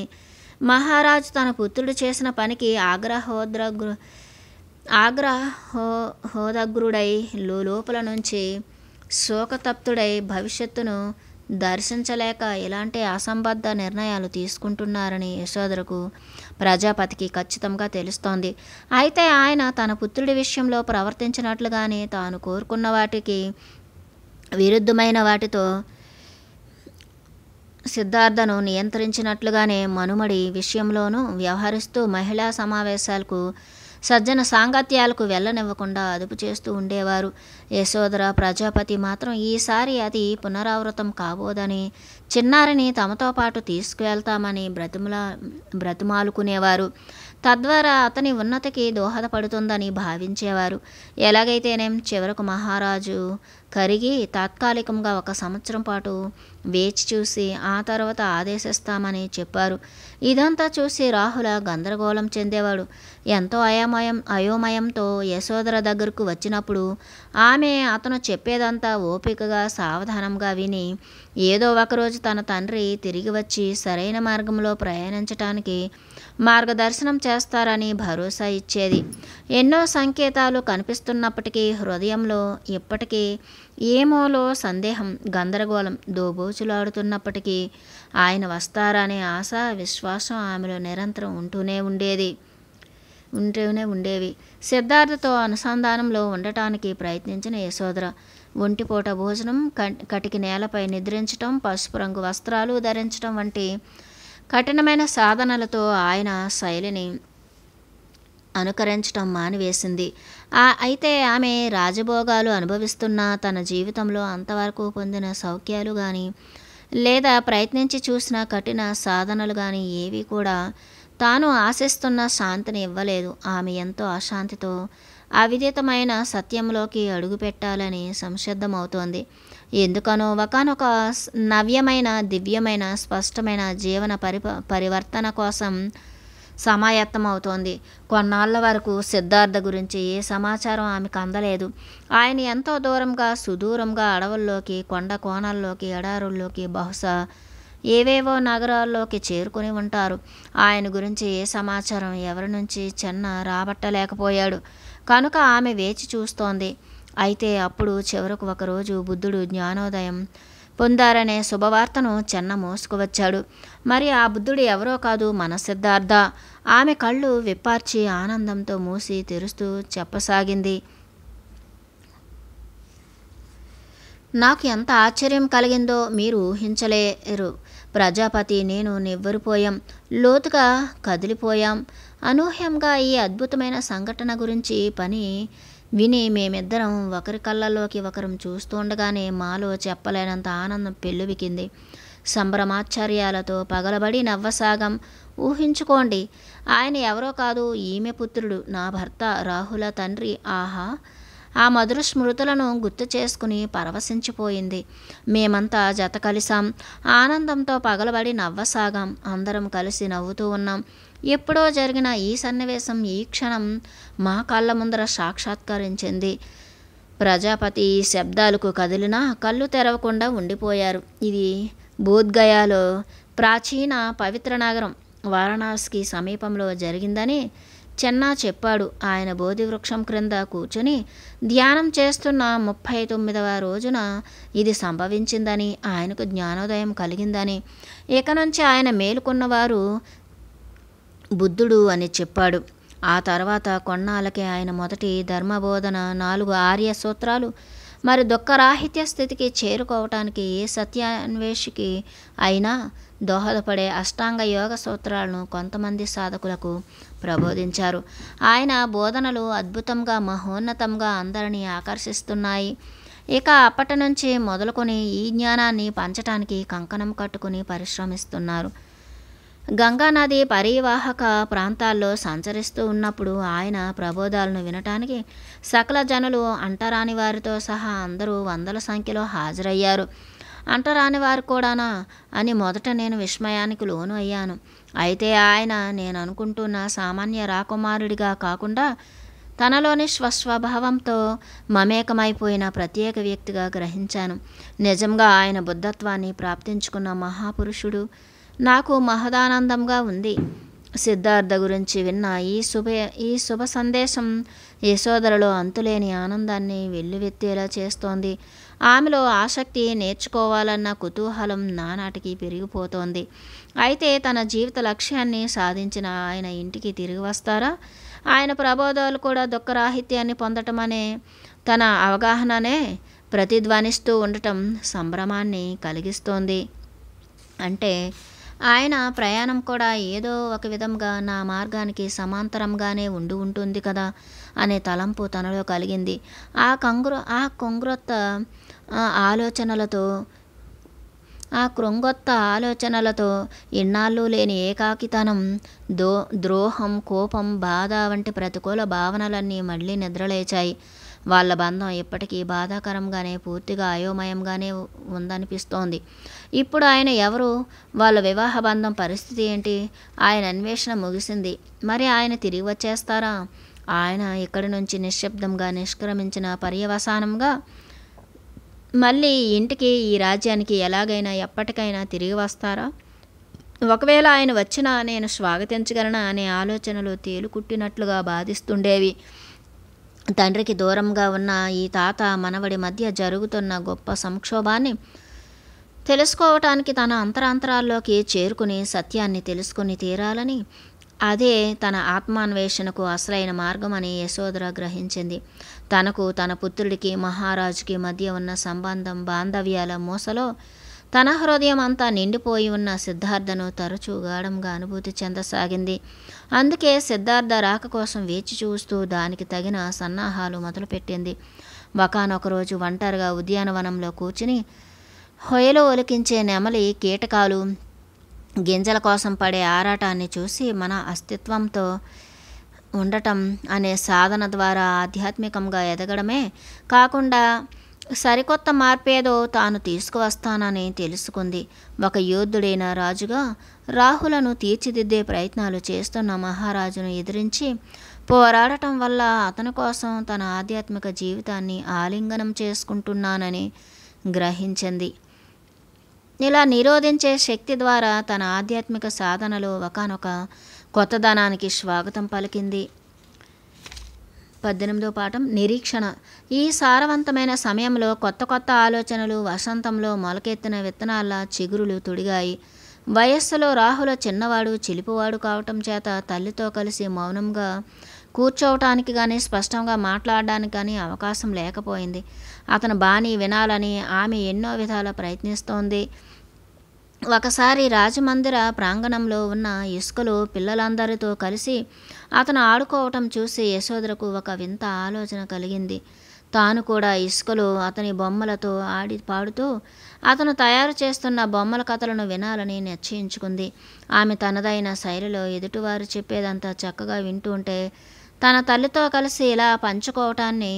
మహారాజు తన పుత్రుడు చేసిన పనికి ఆగ్రహోద్రగ్రు ఆగ్రహో హోదగ్రుడై లోపల నుంచి శోకతప్తుడై భవిష్యత్తును దర్శించలేక ఇలాంటి అసంబద్ధ నిర్ణయాలు తీసుకుంటున్నారని యశోదరకు ప్రజాపతికి ఖచ్చితంగా తెలుస్తోంది అయితే ఆయన తన పుత్రుడి విషయంలో ప్రవర్తించినట్లుగానే తాను కోరుకున్న వాటికి విరుద్ధమైన వాటితో సిద్ధార్థను నియంత్రించినట్లుగానే మనుమడి విషయంలోనూ వ్యవహరిస్తూ మహిళా సమావేశాలకు సజ్జన సాంగత్యాలకు వెళ్ళనివ్వకుండా అదుపు చేస్తూ ఉండేవారు యశోదర ప్రజాపతి మాత్రం ఈసారి అది పునరావృతం కాబోదని చిన్నారిని తమతో పాటు తీసుకువెళ్తామని బ్రతిమలా బ్రతిమాలుకునేవారు తద్వారా అతని ఉన్నతికి దోహదపడుతుందని భావించేవారు ఎలాగైతేనేం చివరకు మహారాజు కరిగి తాత్కాలికంగా ఒక సంవత్సరం పాటు వేచి చూసి ఆ తర్వాత ఆదేశిస్తామని చెప్పారు ఇదంతా చూసి రాహుల గందరగోళం చెందేవాడు ఎంతో అయోమయం అయోమయంతో యశోదర దగ్గరకు వచ్చినప్పుడు ఆమె అతను చెప్పేదంతా ఓపికగా సావధానంగా విని ఏదో ఒకరోజు తన తండ్రి తిరిగి వచ్చి సరైన మార్గంలో ప్రయాణించటానికి మార్గదర్శనం చేస్తారని భరోసా ఇచ్చేది ఎన్నో సంకేతాలు కనిపిస్తున్నప్పటికీ హృదయంలో ఇప్పటికీ ఏమోలో సందేహం గందరగోళం దోబోచులాడుతున్నప్పటికీ ఆయన వస్తారనే ఆశ విశ్వాసం ఆమెలో నిరంతరం ఉంటూనే ఉండేది ఉంటూనే ఉండేవి సిద్ధార్థతో అనుసంధానంలో ఉండటానికి ప్రయత్నించిన యశోధర ఒంటిపూట భోజనం కటికి నేలపై నిద్రించటం పసుపు రంగు వస్త్రాలు ధరించటం వంటి కఠినమైన సాధనలతో ఆయన శైలిని అనుకరించటం మానివేసింది అయితే ఆమె రాజభోగాలు అనుభవిస్తున్న తన జీవితంలో అంతవరకు పొందిన సౌఖ్యాలు కానీ లేదా ప్రయత్నించి చూసిన కఠిన సాధనలు కానీ ఏవి కూడా తాను ఆశిస్తున్న శాంతిని ఇవ్వలేదు ఆమె ఎంతో అశాంతితో అవిదితమైన సత్యంలోకి అడుగుపెట్టాలని సంసిద్ధమవుతోంది ఎందుకనో ఒకనొక నవ్యమైన దివ్యమైన స్పష్టమైన జీవన పరి పరివర్తన కోసం సమాయత్తమవుతోంది కొన్నాళ్ల వరకు సిద్ధార్థ గురించి ఏ సమాచారం ఆమెకు అందలేదు ఆయన ఎంతో దూరంగా సుదూరంగా అడవుల్లోకి కొండ కోణాల్లోకి ఎడారుల్లోకి బహుశా ఏవేవో నగరాల్లోకి చేరుకుని ఉంటారు ఆయన గురించి ఏ సమాచారం ఎవరి నుంచి చెన్న రాబట్టలేకపోయాడు కనుక ఆమె వేచి చూస్తోంది అయితే అప్పుడు చివరకు ఒకరోజు బుద్ధుడు జ్ఞానోదయం పొందారనే శుభవార్తను చెన్న మోసుకువచ్చాడు మరి ఆ బుద్ధుడు ఎవరో కాదు మన సిద్ధార్థ ఆమె కళ్ళు విప్పార్చి ఆనందంతో మూసి తెరుస్తూ చెప్పసాగింది నాకు ఎంత ఆశ్చర్యం కలిగిందో మీరు ఊహించలేరు ప్రజాపతి నేను నివ్వరిపోయాం లోతుగా కదిలిపోయాం అనూహ్యంగా ఈ అద్భుతమైన సంఘటన గురించి పని విని మేమిద్దరం ఒకరి కళ్ళలోకి ఒకరం చూస్తుండగానే మాలో చెప్పలేనంత ఆనందం పెళ్ళువికింది సంభ్రమాశ్చర్యాలతో పగలబడి నవ్వసాగం ఊహించుకోండి ఆయన ఎవరో కాదు ఈమె పుత్రుడు నా భర్త రాహుల తండ్రి ఆహా ఆ మధుర స్మృతులను గుర్తు చేసుకుని పరవశించిపోయింది మేమంతా జత కలిసాం ఆనందంతో పగలబడి నవ్వసాగాం అందరం కలిసి నవ్వుతూ ఉన్నాం ఎప్పుడో జరిగిన ఈ సన్నివేశం ఈ క్షణం మా కళ్ళ ముందర సాక్షాత్కరించింది ప్రజాపతి శబ్దాలకు కదిలినా కళ్ళు తెరవకుండా ఉండిపోయారు ఇది బోధ్గయాలో ప్రాచీన పవిత్ర నగరం వారణాసికి సమీపంలో జరిగిందని చెన్నా చెప్పాడు ఆయన బోధి వృక్షం క్రింద కూర్చుని ధ్యానం చేస్తున్న ముప్పై తొమ్మిదవ రోజున ఇది సంభవించిందని ఆయనకు జ్ఞానోదయం కలిగిందని ఇక నుంచి ఆయన మేలుకున్నవారు బుద్ధుడు అని చెప్పాడు ఆ తర్వాత కొన్నాళ్ళకి ఆయన మొదటి ధర్మబోధన నాలుగు ఆర్య సూత్రాలు మరి దుఃఖరాహిత్య స్థితికి చేరుకోవటానికి ఏ సత్యాన్వేషికి అయినా దోహదపడే అష్టాంగ యోగ సూత్రాలను కొంతమంది సాధకులకు ప్రబోధించారు ఆయన బోధనలు అద్భుతంగా మహోన్నతంగా అందరినీ ఆకర్షిస్తున్నాయి ఇక అప్పటి నుంచి మొదలుకొని ఈ జ్ఞానాన్ని పంచటానికి కంకణం కట్టుకుని పరిశ్రమిస్తున్నారు గంగానది పరివాహక ప్రాంతాల్లో సంచరిస్తూ ఉన్నప్పుడు ఆయన ప్రబోధాలను వినటానికి సకల జనులు అంటరాని వారితో సహా అందరూ వందల సంఖ్యలో హాజరయ్యారు అంటరాని వారు కూడానా అని మొదట నేను విస్మయానికి లోను అయ్యాను అయితే ఆయన నేను అనుకుంటున్న సామాన్య రాకుమారుడిగా కాకుండా తనలోని స్వస్వభావంతో మమేకమైపోయిన ప్రత్యేక వ్యక్తిగా గ్రహించాను నిజంగా ఆయన బుద్ధత్వాన్ని ప్రాప్తించుకున్న మహాపురుషుడు నాకు మహదానందంగా ఉంది సిద్ధార్థ గురించి విన్న ఈ శుభ ఈ శుభ సందేశం యశోదరలో అంతులేని ఆనందాన్ని వెల్లువెత్తేలా చేస్తోంది ఆమెలో ఆసక్తి నేర్చుకోవాలన్న కుతూహలం నానాటికి పెరిగిపోతోంది అయితే తన జీవిత లక్ష్యాన్ని సాధించిన ఆయన ఇంటికి తిరిగి వస్తారా ఆయన ప్రబోధాలు కూడా దుఃఖరాహిత్యాన్ని పొందటం అనే తన అవగాహననే ప్రతిధ్వనిస్తూ ఉండటం సంభ్రమాన్ని కలిగిస్తోంది అంటే ఆయన ప్రయాణం కూడా ఏదో ఒక విధంగా నా మార్గానికి సమాంతరంగానే ఉండి ఉంటుంది కదా అనే తలంపు తనలో కలిగింది ఆ కంగ్ర ఆ కొంగ్రొత్త ఆలోచనలతో ఆ కృంగొత్త ఆలోచనలతో ఇన్నాళ్ళు లేని ఏకాకితనం దో ద్రోహం కోపం బాధ వంటి ప్రతికూల భావనలన్నీ మళ్ళీ నిద్రలేచాయి వాళ్ళ బంధం ఇప్పటికీ బాధాకరంగానే పూర్తిగా అయోమయంగానే ఉందనిపిస్తోంది ఇప్పుడు ఆయన ఎవరు వాళ్ళ వివాహ బంధం పరిస్థితి ఏంటి ఆయన అన్వేషణ ముగిసింది మరి ఆయన తిరిగి వచ్చేస్తారా ఆయన ఇక్కడి నుంచి నిశ్శబ్దంగా నిష్క్రమించిన పర్యవసానంగా మళ్ళీ ఇంటికి ఈ రాజ్యానికి ఎలాగైనా ఎప్పటికైనా తిరిగి వస్తారా ఒకవేళ ఆయన వచ్చినా నేను స్వాగతించగలనా అనే ఆలోచనలు తేలుకుట్టినట్లుగా బాధిస్తుండేవి తండ్రికి దూరంగా ఉన్న ఈ తాత మనవడి మధ్య జరుగుతున్న గొప్ప సంక్షోభాన్ని తెలుసుకోవటానికి తన అంతరాంతరాల్లోకి చేరుకుని సత్యాన్ని తెలుసుకుని తీరాలని అదే తన ఆత్మాన్వేషణకు అసలైన మార్గం అని యశోధర గ్రహించింది తనకు తన పుత్రుడికి మహారాజుకి మధ్య ఉన్న సంబంధం బాంధవ్యాల మూసలో తన హృదయం అంతా నిండిపోయి ఉన్న సిద్ధార్థను తరచూ గాఢంగా అనుభూతి చెందసాగింది అందుకే సిద్ధార్థ రాక కోసం వేచి చూస్తూ దానికి తగిన సన్నాహాలు మొదలుపెట్టింది ఒకనొక రోజు ఒంటరిగా ఉద్యానవనంలో కూర్చుని హొయలో ఒలికించే నెమలి కీటకాలు గింజల కోసం పడే ఆరాటాన్ని చూసి మన అస్తిత్వంతో ఉండటం అనే సాధన ద్వారా ఆధ్యాత్మికంగా ఎదగడమే కాకుండా సరికొత్త మార్పేదో తాను తీసుకువస్తానని తెలుసుకుంది ఒక యోధుడైన రాజుగా రాహులను తీర్చిదిద్దే ప్రయత్నాలు చేస్తున్న మహారాజును ఎదిరించి పోరాడటం వల్ల అతని కోసం తన ఆధ్యాత్మిక జీవితాన్ని ఆలింగనం చేసుకుంటున్నానని గ్రహించింది ఇలా నిరోధించే శక్తి ద్వారా తన ఆధ్యాత్మిక సాధనలో ఒకనొక కొత్తదనానికి స్వాగతం పలికింది పద్దెనిమిదో పాఠం నిరీక్షణ ఈ సారవంతమైన సమయంలో కొత్త కొత్త ఆలోచనలు వసంతంలో మొలకెత్తిన విత్తనాల చిగురులు తొడిగాయి వయస్సులో రాహుల చిన్నవాడు చిలిపివాడు కావటం చేత తల్లితో కలిసి మౌనంగా కూర్చోవటానికి కానీ స్పష్టంగా మాట్లాడడానికి కానీ అవకాశం లేకపోయింది అతను బాణి వినాలని ఆమె ఎన్నో విధాల ప్రయత్నిస్తోంది ఒకసారి రాజమందిర ప్రాంగణంలో ఉన్న ఇసుకలు పిల్లలందరితో కలిసి అతను ఆడుకోవటం చూసి యశోదరకు ఒక వింత ఆలోచన కలిగింది తాను కూడా ఇసుకలు అతని బొమ్మలతో ఆడి పాడుతూ అతను తయారు చేస్తున్న బొమ్మల కథలను వినాలని నిశ్చయించుకుంది ఆమె తనదైన శైలిలో ఎదుటివారు చెప్పేదంతా చక్కగా వింటూ ఉంటే తన తల్లితో కలిసి ఇలా పంచుకోవటాన్ని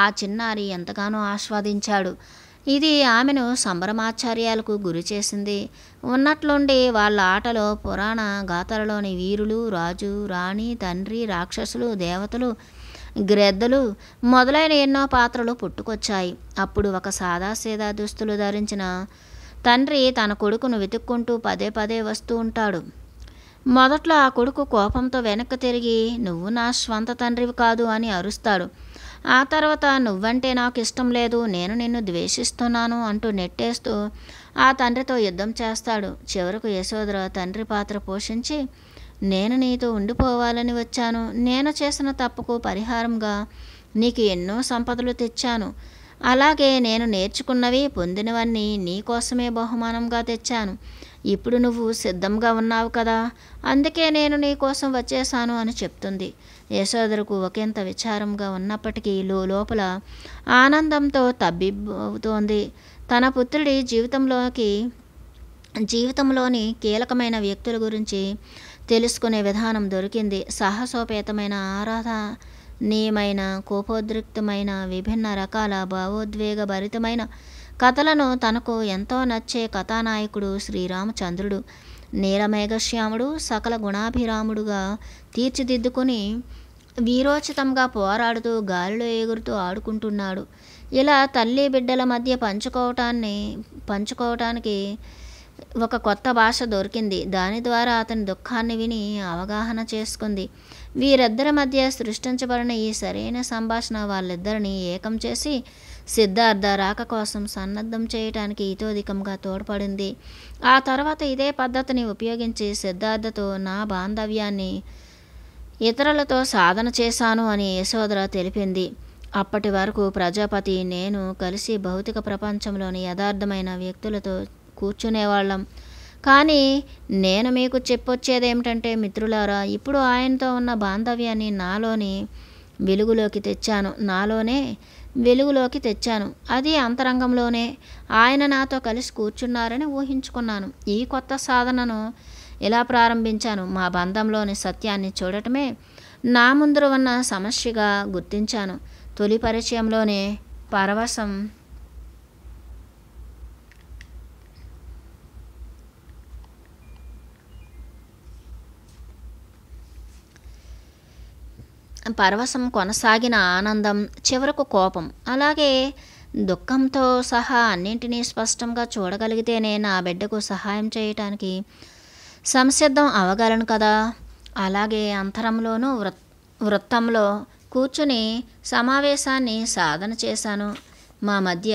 ఆ చిన్నారి ఎంతగానో ఆస్వాదించాడు ఇది ఆమెను సంబరమాచార్యాలకు గురి చేసింది ఉన్నట్లుండి వాళ్ళ ఆటలో పురాణ గాథలలోని వీరులు రాజు రాణి తండ్రి రాక్షసులు దేవతలు గ్రెద్దలు మొదలైన ఎన్నో పాత్రలు పుట్టుకొచ్చాయి అప్పుడు ఒక సాదాసీదా దుస్తులు ధరించిన తండ్రి తన కొడుకును వెతుక్కుంటూ పదే పదే వస్తూ ఉంటాడు మొదట్లో ఆ కొడుకు కోపంతో వెనక్కి తిరిగి నువ్వు నా స్వంత తండ్రివి కాదు అని అరుస్తాడు ఆ తర్వాత నువ్వంటే నాకు ఇష్టం లేదు నేను నిన్ను ద్వేషిస్తున్నాను అంటూ నెట్టేస్తూ ఆ తండ్రితో యుద్ధం చేస్తాడు చివరకు యశోధర తండ్రి పాత్ర పోషించి నేను నీతో ఉండిపోవాలని వచ్చాను నేను చేసిన తప్పుకు పరిహారంగా నీకు ఎన్నో సంపదలు తెచ్చాను అలాగే నేను నేర్చుకున్నవి పొందినవన్నీ నీకోసమే బహుమానంగా తెచ్చాను ఇప్పుడు నువ్వు సిద్ధంగా ఉన్నావు కదా అందుకే నేను నీకోసం వచ్చేసాను అని చెప్తుంది యశోదరకు ఒకంత విచారంగా ఉన్నప్పటికీ లోపల ఆనందంతో తబ్బిబ్బవుతోంది తన పుత్రుడి జీవితంలోకి జీవితంలోని కీలకమైన వ్యక్తుల గురించి తెలుసుకునే విధానం దొరికింది సాహసోపేతమైన ఆరాధనీయమైన కోపోద్రిక్తమైన విభిన్న రకాల భావోద్వేగ భరితమైన కథలను తనకు ఎంతో నచ్చే కథానాయకుడు శ్రీరామచంద్రుడు నీలమేఘశ్యాముడు సకల గుణాభిరాముడుగా తీర్చిదిద్దుకుని వీరోచితంగా పోరాడుతూ గాలిలో ఎగురుతూ ఆడుకుంటున్నాడు ఇలా తల్లి బిడ్డల మధ్య పంచుకోవటాన్ని పంచుకోవటానికి ఒక కొత్త భాష దొరికింది దాని ద్వారా అతని దుఃఖాన్ని విని అవగాహన చేసుకుంది వీరిద్దరి మధ్య సృష్టించబడిన ఈ సరైన సంభాషణ వాళ్ళిద్దరిని ఏకం చేసి సిద్ధార్థ రాక కోసం సన్నద్ధం చేయటానికి ఇతోధికంగా తోడ్పడింది ఆ తర్వాత ఇదే పద్ధతిని ఉపయోగించి సిద్ధార్థతో నా బాంధవ్యాన్ని ఇతరులతో సాధన చేశాను అని యశోధర తెలిపింది అప్పటి వరకు ప్రజాపతి నేను కలిసి భౌతిక ప్రపంచంలోని యథార్థమైన వ్యక్తులతో కూర్చునేవాళ్ళం కానీ నేను మీకు చెప్పొచ్చేది ఏమిటంటే మిత్రులారా ఇప్పుడు ఆయనతో ఉన్న బాంధవ్యాన్ని నాలోని వెలుగులోకి తెచ్చాను నాలోనే వెలుగులోకి తెచ్చాను అది అంతరంగంలోనే ఆయన నాతో కలిసి కూర్చున్నారని ఊహించుకున్నాను ఈ కొత్త సాధనను ఎలా ప్రారంభించాను మా బంధంలోని సత్యాన్ని చూడటమే నా ముందర ఉన్న సమస్యగా గుర్తించాను తొలి పరిచయంలోనే పరవశం పరవశం కొనసాగిన ఆనందం చివరకు కోపం అలాగే దుఃఖంతో సహా అన్నింటినీ స్పష్టంగా చూడగలిగితేనే నా బిడ్డకు సహాయం చేయటానికి సంసిద్ధం అవగలను కదా అలాగే అంతరంలోనూ వృత్తంలో కూర్చుని సమావేశాన్ని సాధన చేశాను మా మధ్య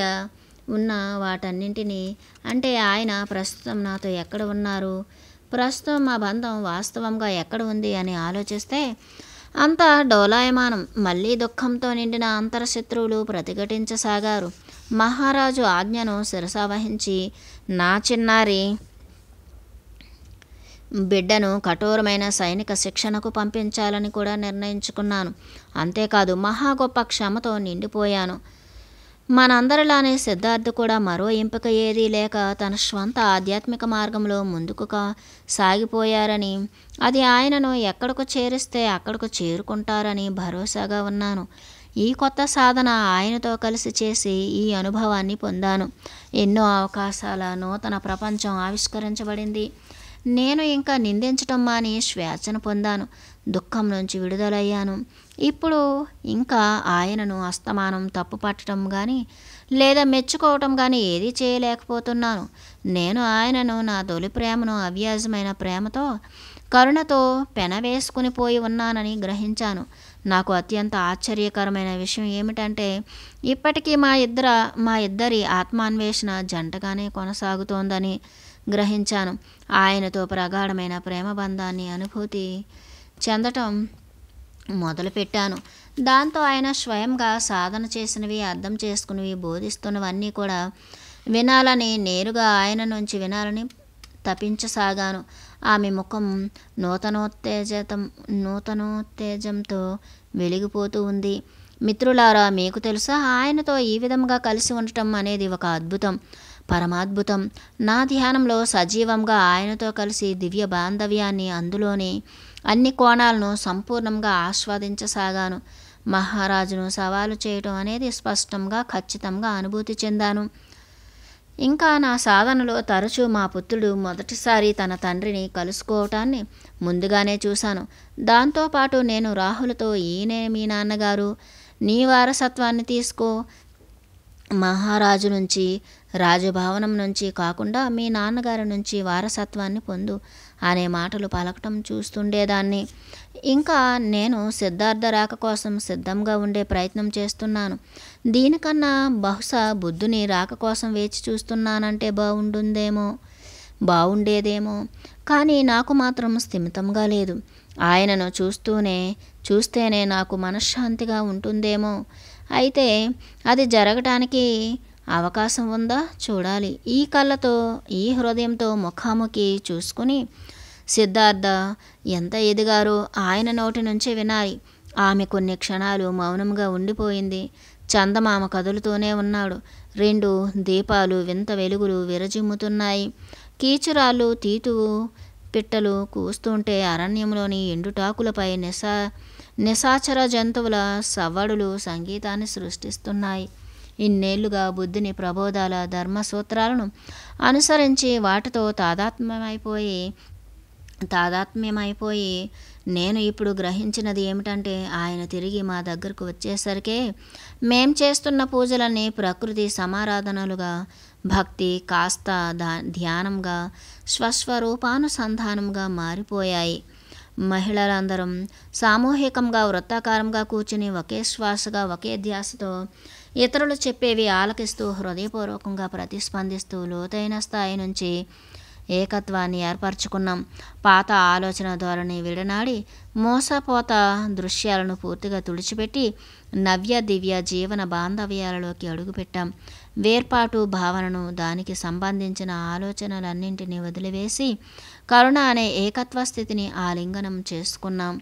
ఉన్న వాటన్నింటినీ అంటే ఆయన ప్రస్తుతం నాతో ఎక్కడ ఉన్నారు ప్రస్తుతం మా బంధం వాస్తవంగా ఎక్కడ ఉంది అని ఆలోచిస్తే అంత డోలాయమానం మళ్ళీ దుఃఖంతో నిండిన అంతరశత్రువులు ప్రతిఘటించసాగారు మహారాజు ఆజ్ఞను శిరసావహించి నా చిన్నారి బిడ్డను కఠోరమైన సైనిక శిక్షణకు పంపించాలని కూడా నిర్ణయించుకున్నాను అంతేకాదు మహా గొప్ప క్షమతో నిండిపోయాను మనందరిలానే సిద్ధార్థ కూడా మరో ఎంపిక ఏదీ లేక తన స్వంత ఆధ్యాత్మిక మార్గంలో ముందుకు సాగిపోయారని అది ఆయనను ఎక్కడకు చేరిస్తే అక్కడకు చేరుకుంటారని భరోసాగా ఉన్నాను ఈ కొత్త సాధన ఆయనతో కలిసి చేసి ఈ అనుభవాన్ని పొందాను ఎన్నో అవకాశాల నూతన ప్రపంచం ఆవిష్కరించబడింది నేను ఇంకా నిందించటం మాని స్వేచ్ఛను పొందాను దుఃఖం నుంచి విడుదలయ్యాను ఇప్పుడు ఇంకా ఆయనను అస్తమానం తప్పు పట్టడం కానీ లేదా మెచ్చుకోవటం కానీ ఏది చేయలేకపోతున్నాను నేను ఆయనను నా తొలి ప్రేమను అవ్యాజమైన ప్రేమతో కరుణతో పెనవేసుకుని పోయి ఉన్నానని గ్రహించాను నాకు అత్యంత ఆశ్చర్యకరమైన విషయం ఏమిటంటే ఇప్పటికీ మా ఇద్దర మా ఇద్దరి ఆత్మాన్వేషణ జంటగానే కొనసాగుతోందని గ్రహించాను ఆయనతో ప్రగాఢమైన ప్రేమ బంధాన్ని అనుభూతి చెందటం మొదలుపెట్టాను దాంతో ఆయన స్వయంగా సాధన చేసినవి అర్థం చేసుకునేవి బోధిస్తున్నవన్నీ కూడా వినాలని నేరుగా ఆయన నుంచి వినాలని తపించసాగాను ఆమె ముఖం నూతనోత్తేజతం నూతనోత్తేజంతో వెలిగిపోతూ ఉంది మిత్రులారా మీకు తెలుసా ఆయనతో ఈ విధంగా కలిసి ఉండటం అనేది ఒక అద్భుతం పరమాద్భుతం నా ధ్యానంలో సజీవంగా ఆయనతో కలిసి దివ్య బాంధవ్యాన్ని అందులోని అన్ని కోణాలను సంపూర్ణంగా ఆస్వాదించసాగాను మహారాజును సవాలు చేయటం అనేది స్పష్టంగా ఖచ్చితంగా అనుభూతి చెందాను ఇంకా నా సాధనలో తరచూ మా పుత్రుడు మొదటిసారి తన తండ్రిని కలుసుకోవటాన్ని ముందుగానే చూశాను దాంతోపాటు నేను రాహులతో ఈయనే మీ నాన్నగారు నీ వారసత్వాన్ని తీసుకో మహారాజు నుంచి రాజభవనం నుంచి కాకుండా మీ నాన్నగారి నుంచి వారసత్వాన్ని పొందు అనే మాటలు పలకటం చూస్తుండేదాన్ని ఇంకా నేను సిద్ధార్థ రాక కోసం సిద్ధంగా ఉండే ప్రయత్నం చేస్తున్నాను దీనికన్నా బహుశా బుద్ధుని రాక కోసం వేచి చూస్తున్నానంటే బాగుండుందేమో బాగుండేదేమో కానీ నాకు మాత్రం స్థిమితంగా లేదు ఆయనను చూస్తూనే చూస్తేనే నాకు మనశ్శాంతిగా ఉంటుందేమో అయితే అది జరగటానికి అవకాశం ఉందా చూడాలి ఈ కళ్ళతో ఈ హృదయంతో ముఖాముఖి చూసుకుని సిద్ధార్థ ఎంత ఎదిగారో ఆయన నోటి నుంచే వినాలి ఆమె కొన్ని క్షణాలు మౌనంగా ఉండిపోయింది చందమామ కదులుతూనే ఉన్నాడు రెండు దీపాలు వింత వెలుగులు విరజిమ్ముతున్నాయి కీచురాళ్ళు తీతువు పిట్టలు కూస్తుంటే అరణ్యంలోని ఎండుటాకులపై నిశా నిశాచర జంతువుల సవ్వడులు సంగీతాన్ని సృష్టిస్తున్నాయి ఇన్నేళ్లుగా బుద్ధుని ప్రబోధాల ధర్మ సూత్రాలను అనుసరించి వాటితో తాదాత్మ్యమైపోయి తాదాత్మ్యమైపోయి నేను ఇప్పుడు గ్రహించినది ఏమిటంటే ఆయన తిరిగి మా దగ్గరకు వచ్చేసరికే మేం చేస్తున్న పూజలన్నీ ప్రకృతి సమారాధనలుగా భక్తి కాస్త ధ్యానంగా స్వస్వరూపానుసంధానంగా మారిపోయాయి మహిళలందరం సామూహికంగా వృత్తాకారంగా కూర్చుని ఒకే శ్వాసగా ఒకే ధ్యాసతో ఇతరులు చెప్పేవి ఆలకిస్తూ హృదయపూర్వకంగా ప్రతిస్పందిస్తూ లోతైన స్థాయి నుంచి ఏకత్వాన్ని ఏర్పరచుకున్నాం పాత ఆలోచన ధోరణి విడనాడి మోసపోత దృశ్యాలను పూర్తిగా తుడిచిపెట్టి నవ్య దివ్య జీవన బాంధవ్యాలలోకి అడుగుపెట్టాం వేర్పాటు భావనను దానికి సంబంధించిన ఆలోచనలన్నింటినీ వదిలివేసి కరుణ అనే ఏకత్వ స్థితిని ఆలింగనం చేసుకున్నాం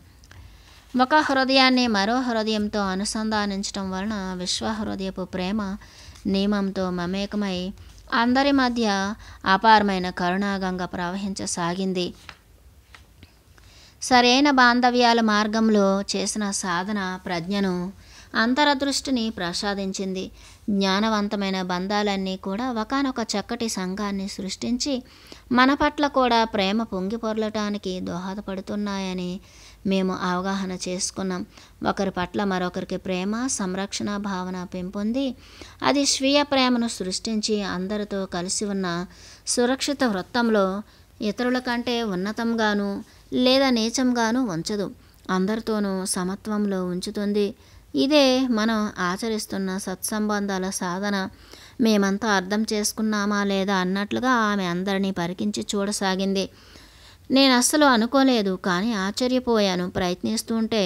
ఒక హృదయాన్ని మరో హృదయంతో అనుసంధానించడం వలన విశ్వహృదయపు ప్రేమ నియమంతో మమేకమై అందరి మధ్య అపారమైన కరుణాగంగా ప్రవహించసాగింది సరైన బాంధవ్యాల మార్గంలో చేసిన సాధన ప్రజ్ఞను అంతరదృష్టిని ప్రసాదించింది జ్ఞానవంతమైన బంధాలన్నీ కూడా ఒకనొక చక్కటి సంఘాన్ని సృష్టించి మన పట్ల కూడా ప్రేమ పొంగి పొరలటానికి దోహదపడుతున్నాయని మేము అవగాహన చేసుకున్నాం ఒకరి పట్ల మరొకరికి ప్రేమ సంరక్షణ భావన పెంపొంది అది స్వీయ ప్రేమను సృష్టించి అందరితో కలిసి ఉన్న సురక్షిత వృత్తంలో ఇతరుల కంటే ఉన్నతంగాను లేదా నీచంగాను ఉంచదు అందరితోనూ సమత్వంలో ఉంచుతుంది ఇదే మనం ఆచరిస్తున్న సత్సంబంధాల సాధన మేమంతా అర్థం చేసుకున్నామా లేదా అన్నట్లుగా ఆమె అందరినీ పరికించి చూడసాగింది నేను అస్సలు అనుకోలేదు కానీ ఆశ్చర్యపోయాను ప్రయత్నిస్తుంటే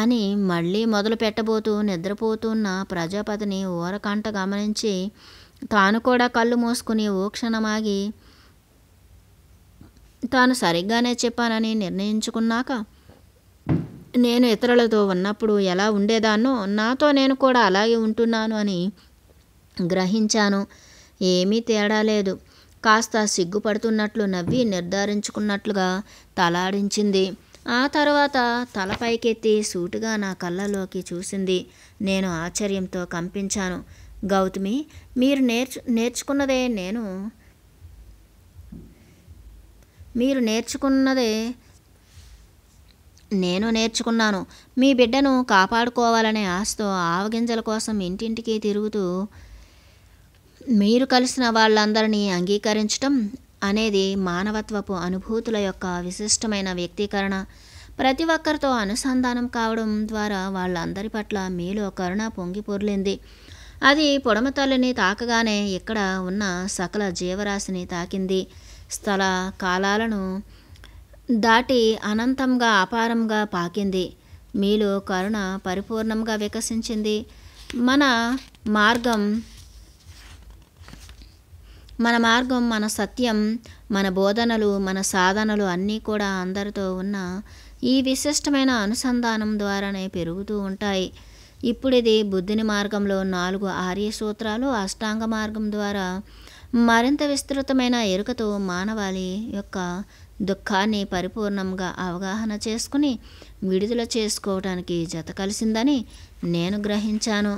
అని మళ్ళీ మొదలు పెట్టబోతూ నిద్రపోతున్న ప్రజాపతిని ఊరకంట గమనించి తాను కూడా కళ్ళు మూసుకుని ఓ క్షణమాగి తాను సరిగ్గానే చెప్పానని నిర్ణయించుకున్నాక నేను ఇతరులతో ఉన్నప్పుడు ఎలా ఉండేదాన్నో నాతో నేను కూడా అలాగే ఉంటున్నాను అని గ్రహించాను ఏమీ తేడా లేదు కాస్త సిగ్గుపడుతున్నట్లు నవ్వి నిర్ధారించుకున్నట్లుగా తలాడించింది ఆ తర్వాత తల పైకెత్తి సూటుగా నా కళ్ళలోకి చూసింది నేను ఆశ్చర్యంతో కంపించాను గౌతమి మీరు నేర్చు నేర్చుకున్నదే నేను మీరు నేర్చుకున్నదే నేను నేర్చుకున్నాను మీ బిడ్డను కాపాడుకోవాలనే ఆశతో ఆవగింజల కోసం ఇంటింటికి తిరుగుతూ మీరు కలిసిన వాళ్ళందరినీ అంగీకరించటం అనేది మానవత్వపు అనుభూతుల యొక్క విశిష్టమైన వ్యక్తీకరణ ప్రతి ఒక్కరితో అనుసంధానం కావడం ద్వారా వాళ్ళందరి పట్ల మీలో కరుణ పొంగి పొర్లింది అది పొడమ తల్లిని తాకగానే ఇక్కడ ఉన్న సకల జీవరాశిని తాకింది స్థల కాలాలను దాటి అనంతంగా అపారంగా పాకింది మీలో కరుణ పరిపూర్ణంగా వికసించింది మన మార్గం మన మార్గం మన సత్యం మన బోధనలు మన సాధనలు అన్నీ కూడా అందరితో ఉన్న ఈ విశిష్టమైన అనుసంధానం ద్వారానే పెరుగుతూ ఉంటాయి ఇప్పుడిది బుద్ధిని మార్గంలో నాలుగు ఆర్య సూత్రాలు అష్టాంగ మార్గం ద్వారా మరింత విస్తృతమైన ఎరుకతో మానవాళి యొక్క దుఃఖాన్ని పరిపూర్ణంగా అవగాహన చేసుకుని విడుదల చేసుకోవడానికి జత కలిసిందని నేను గ్రహించాను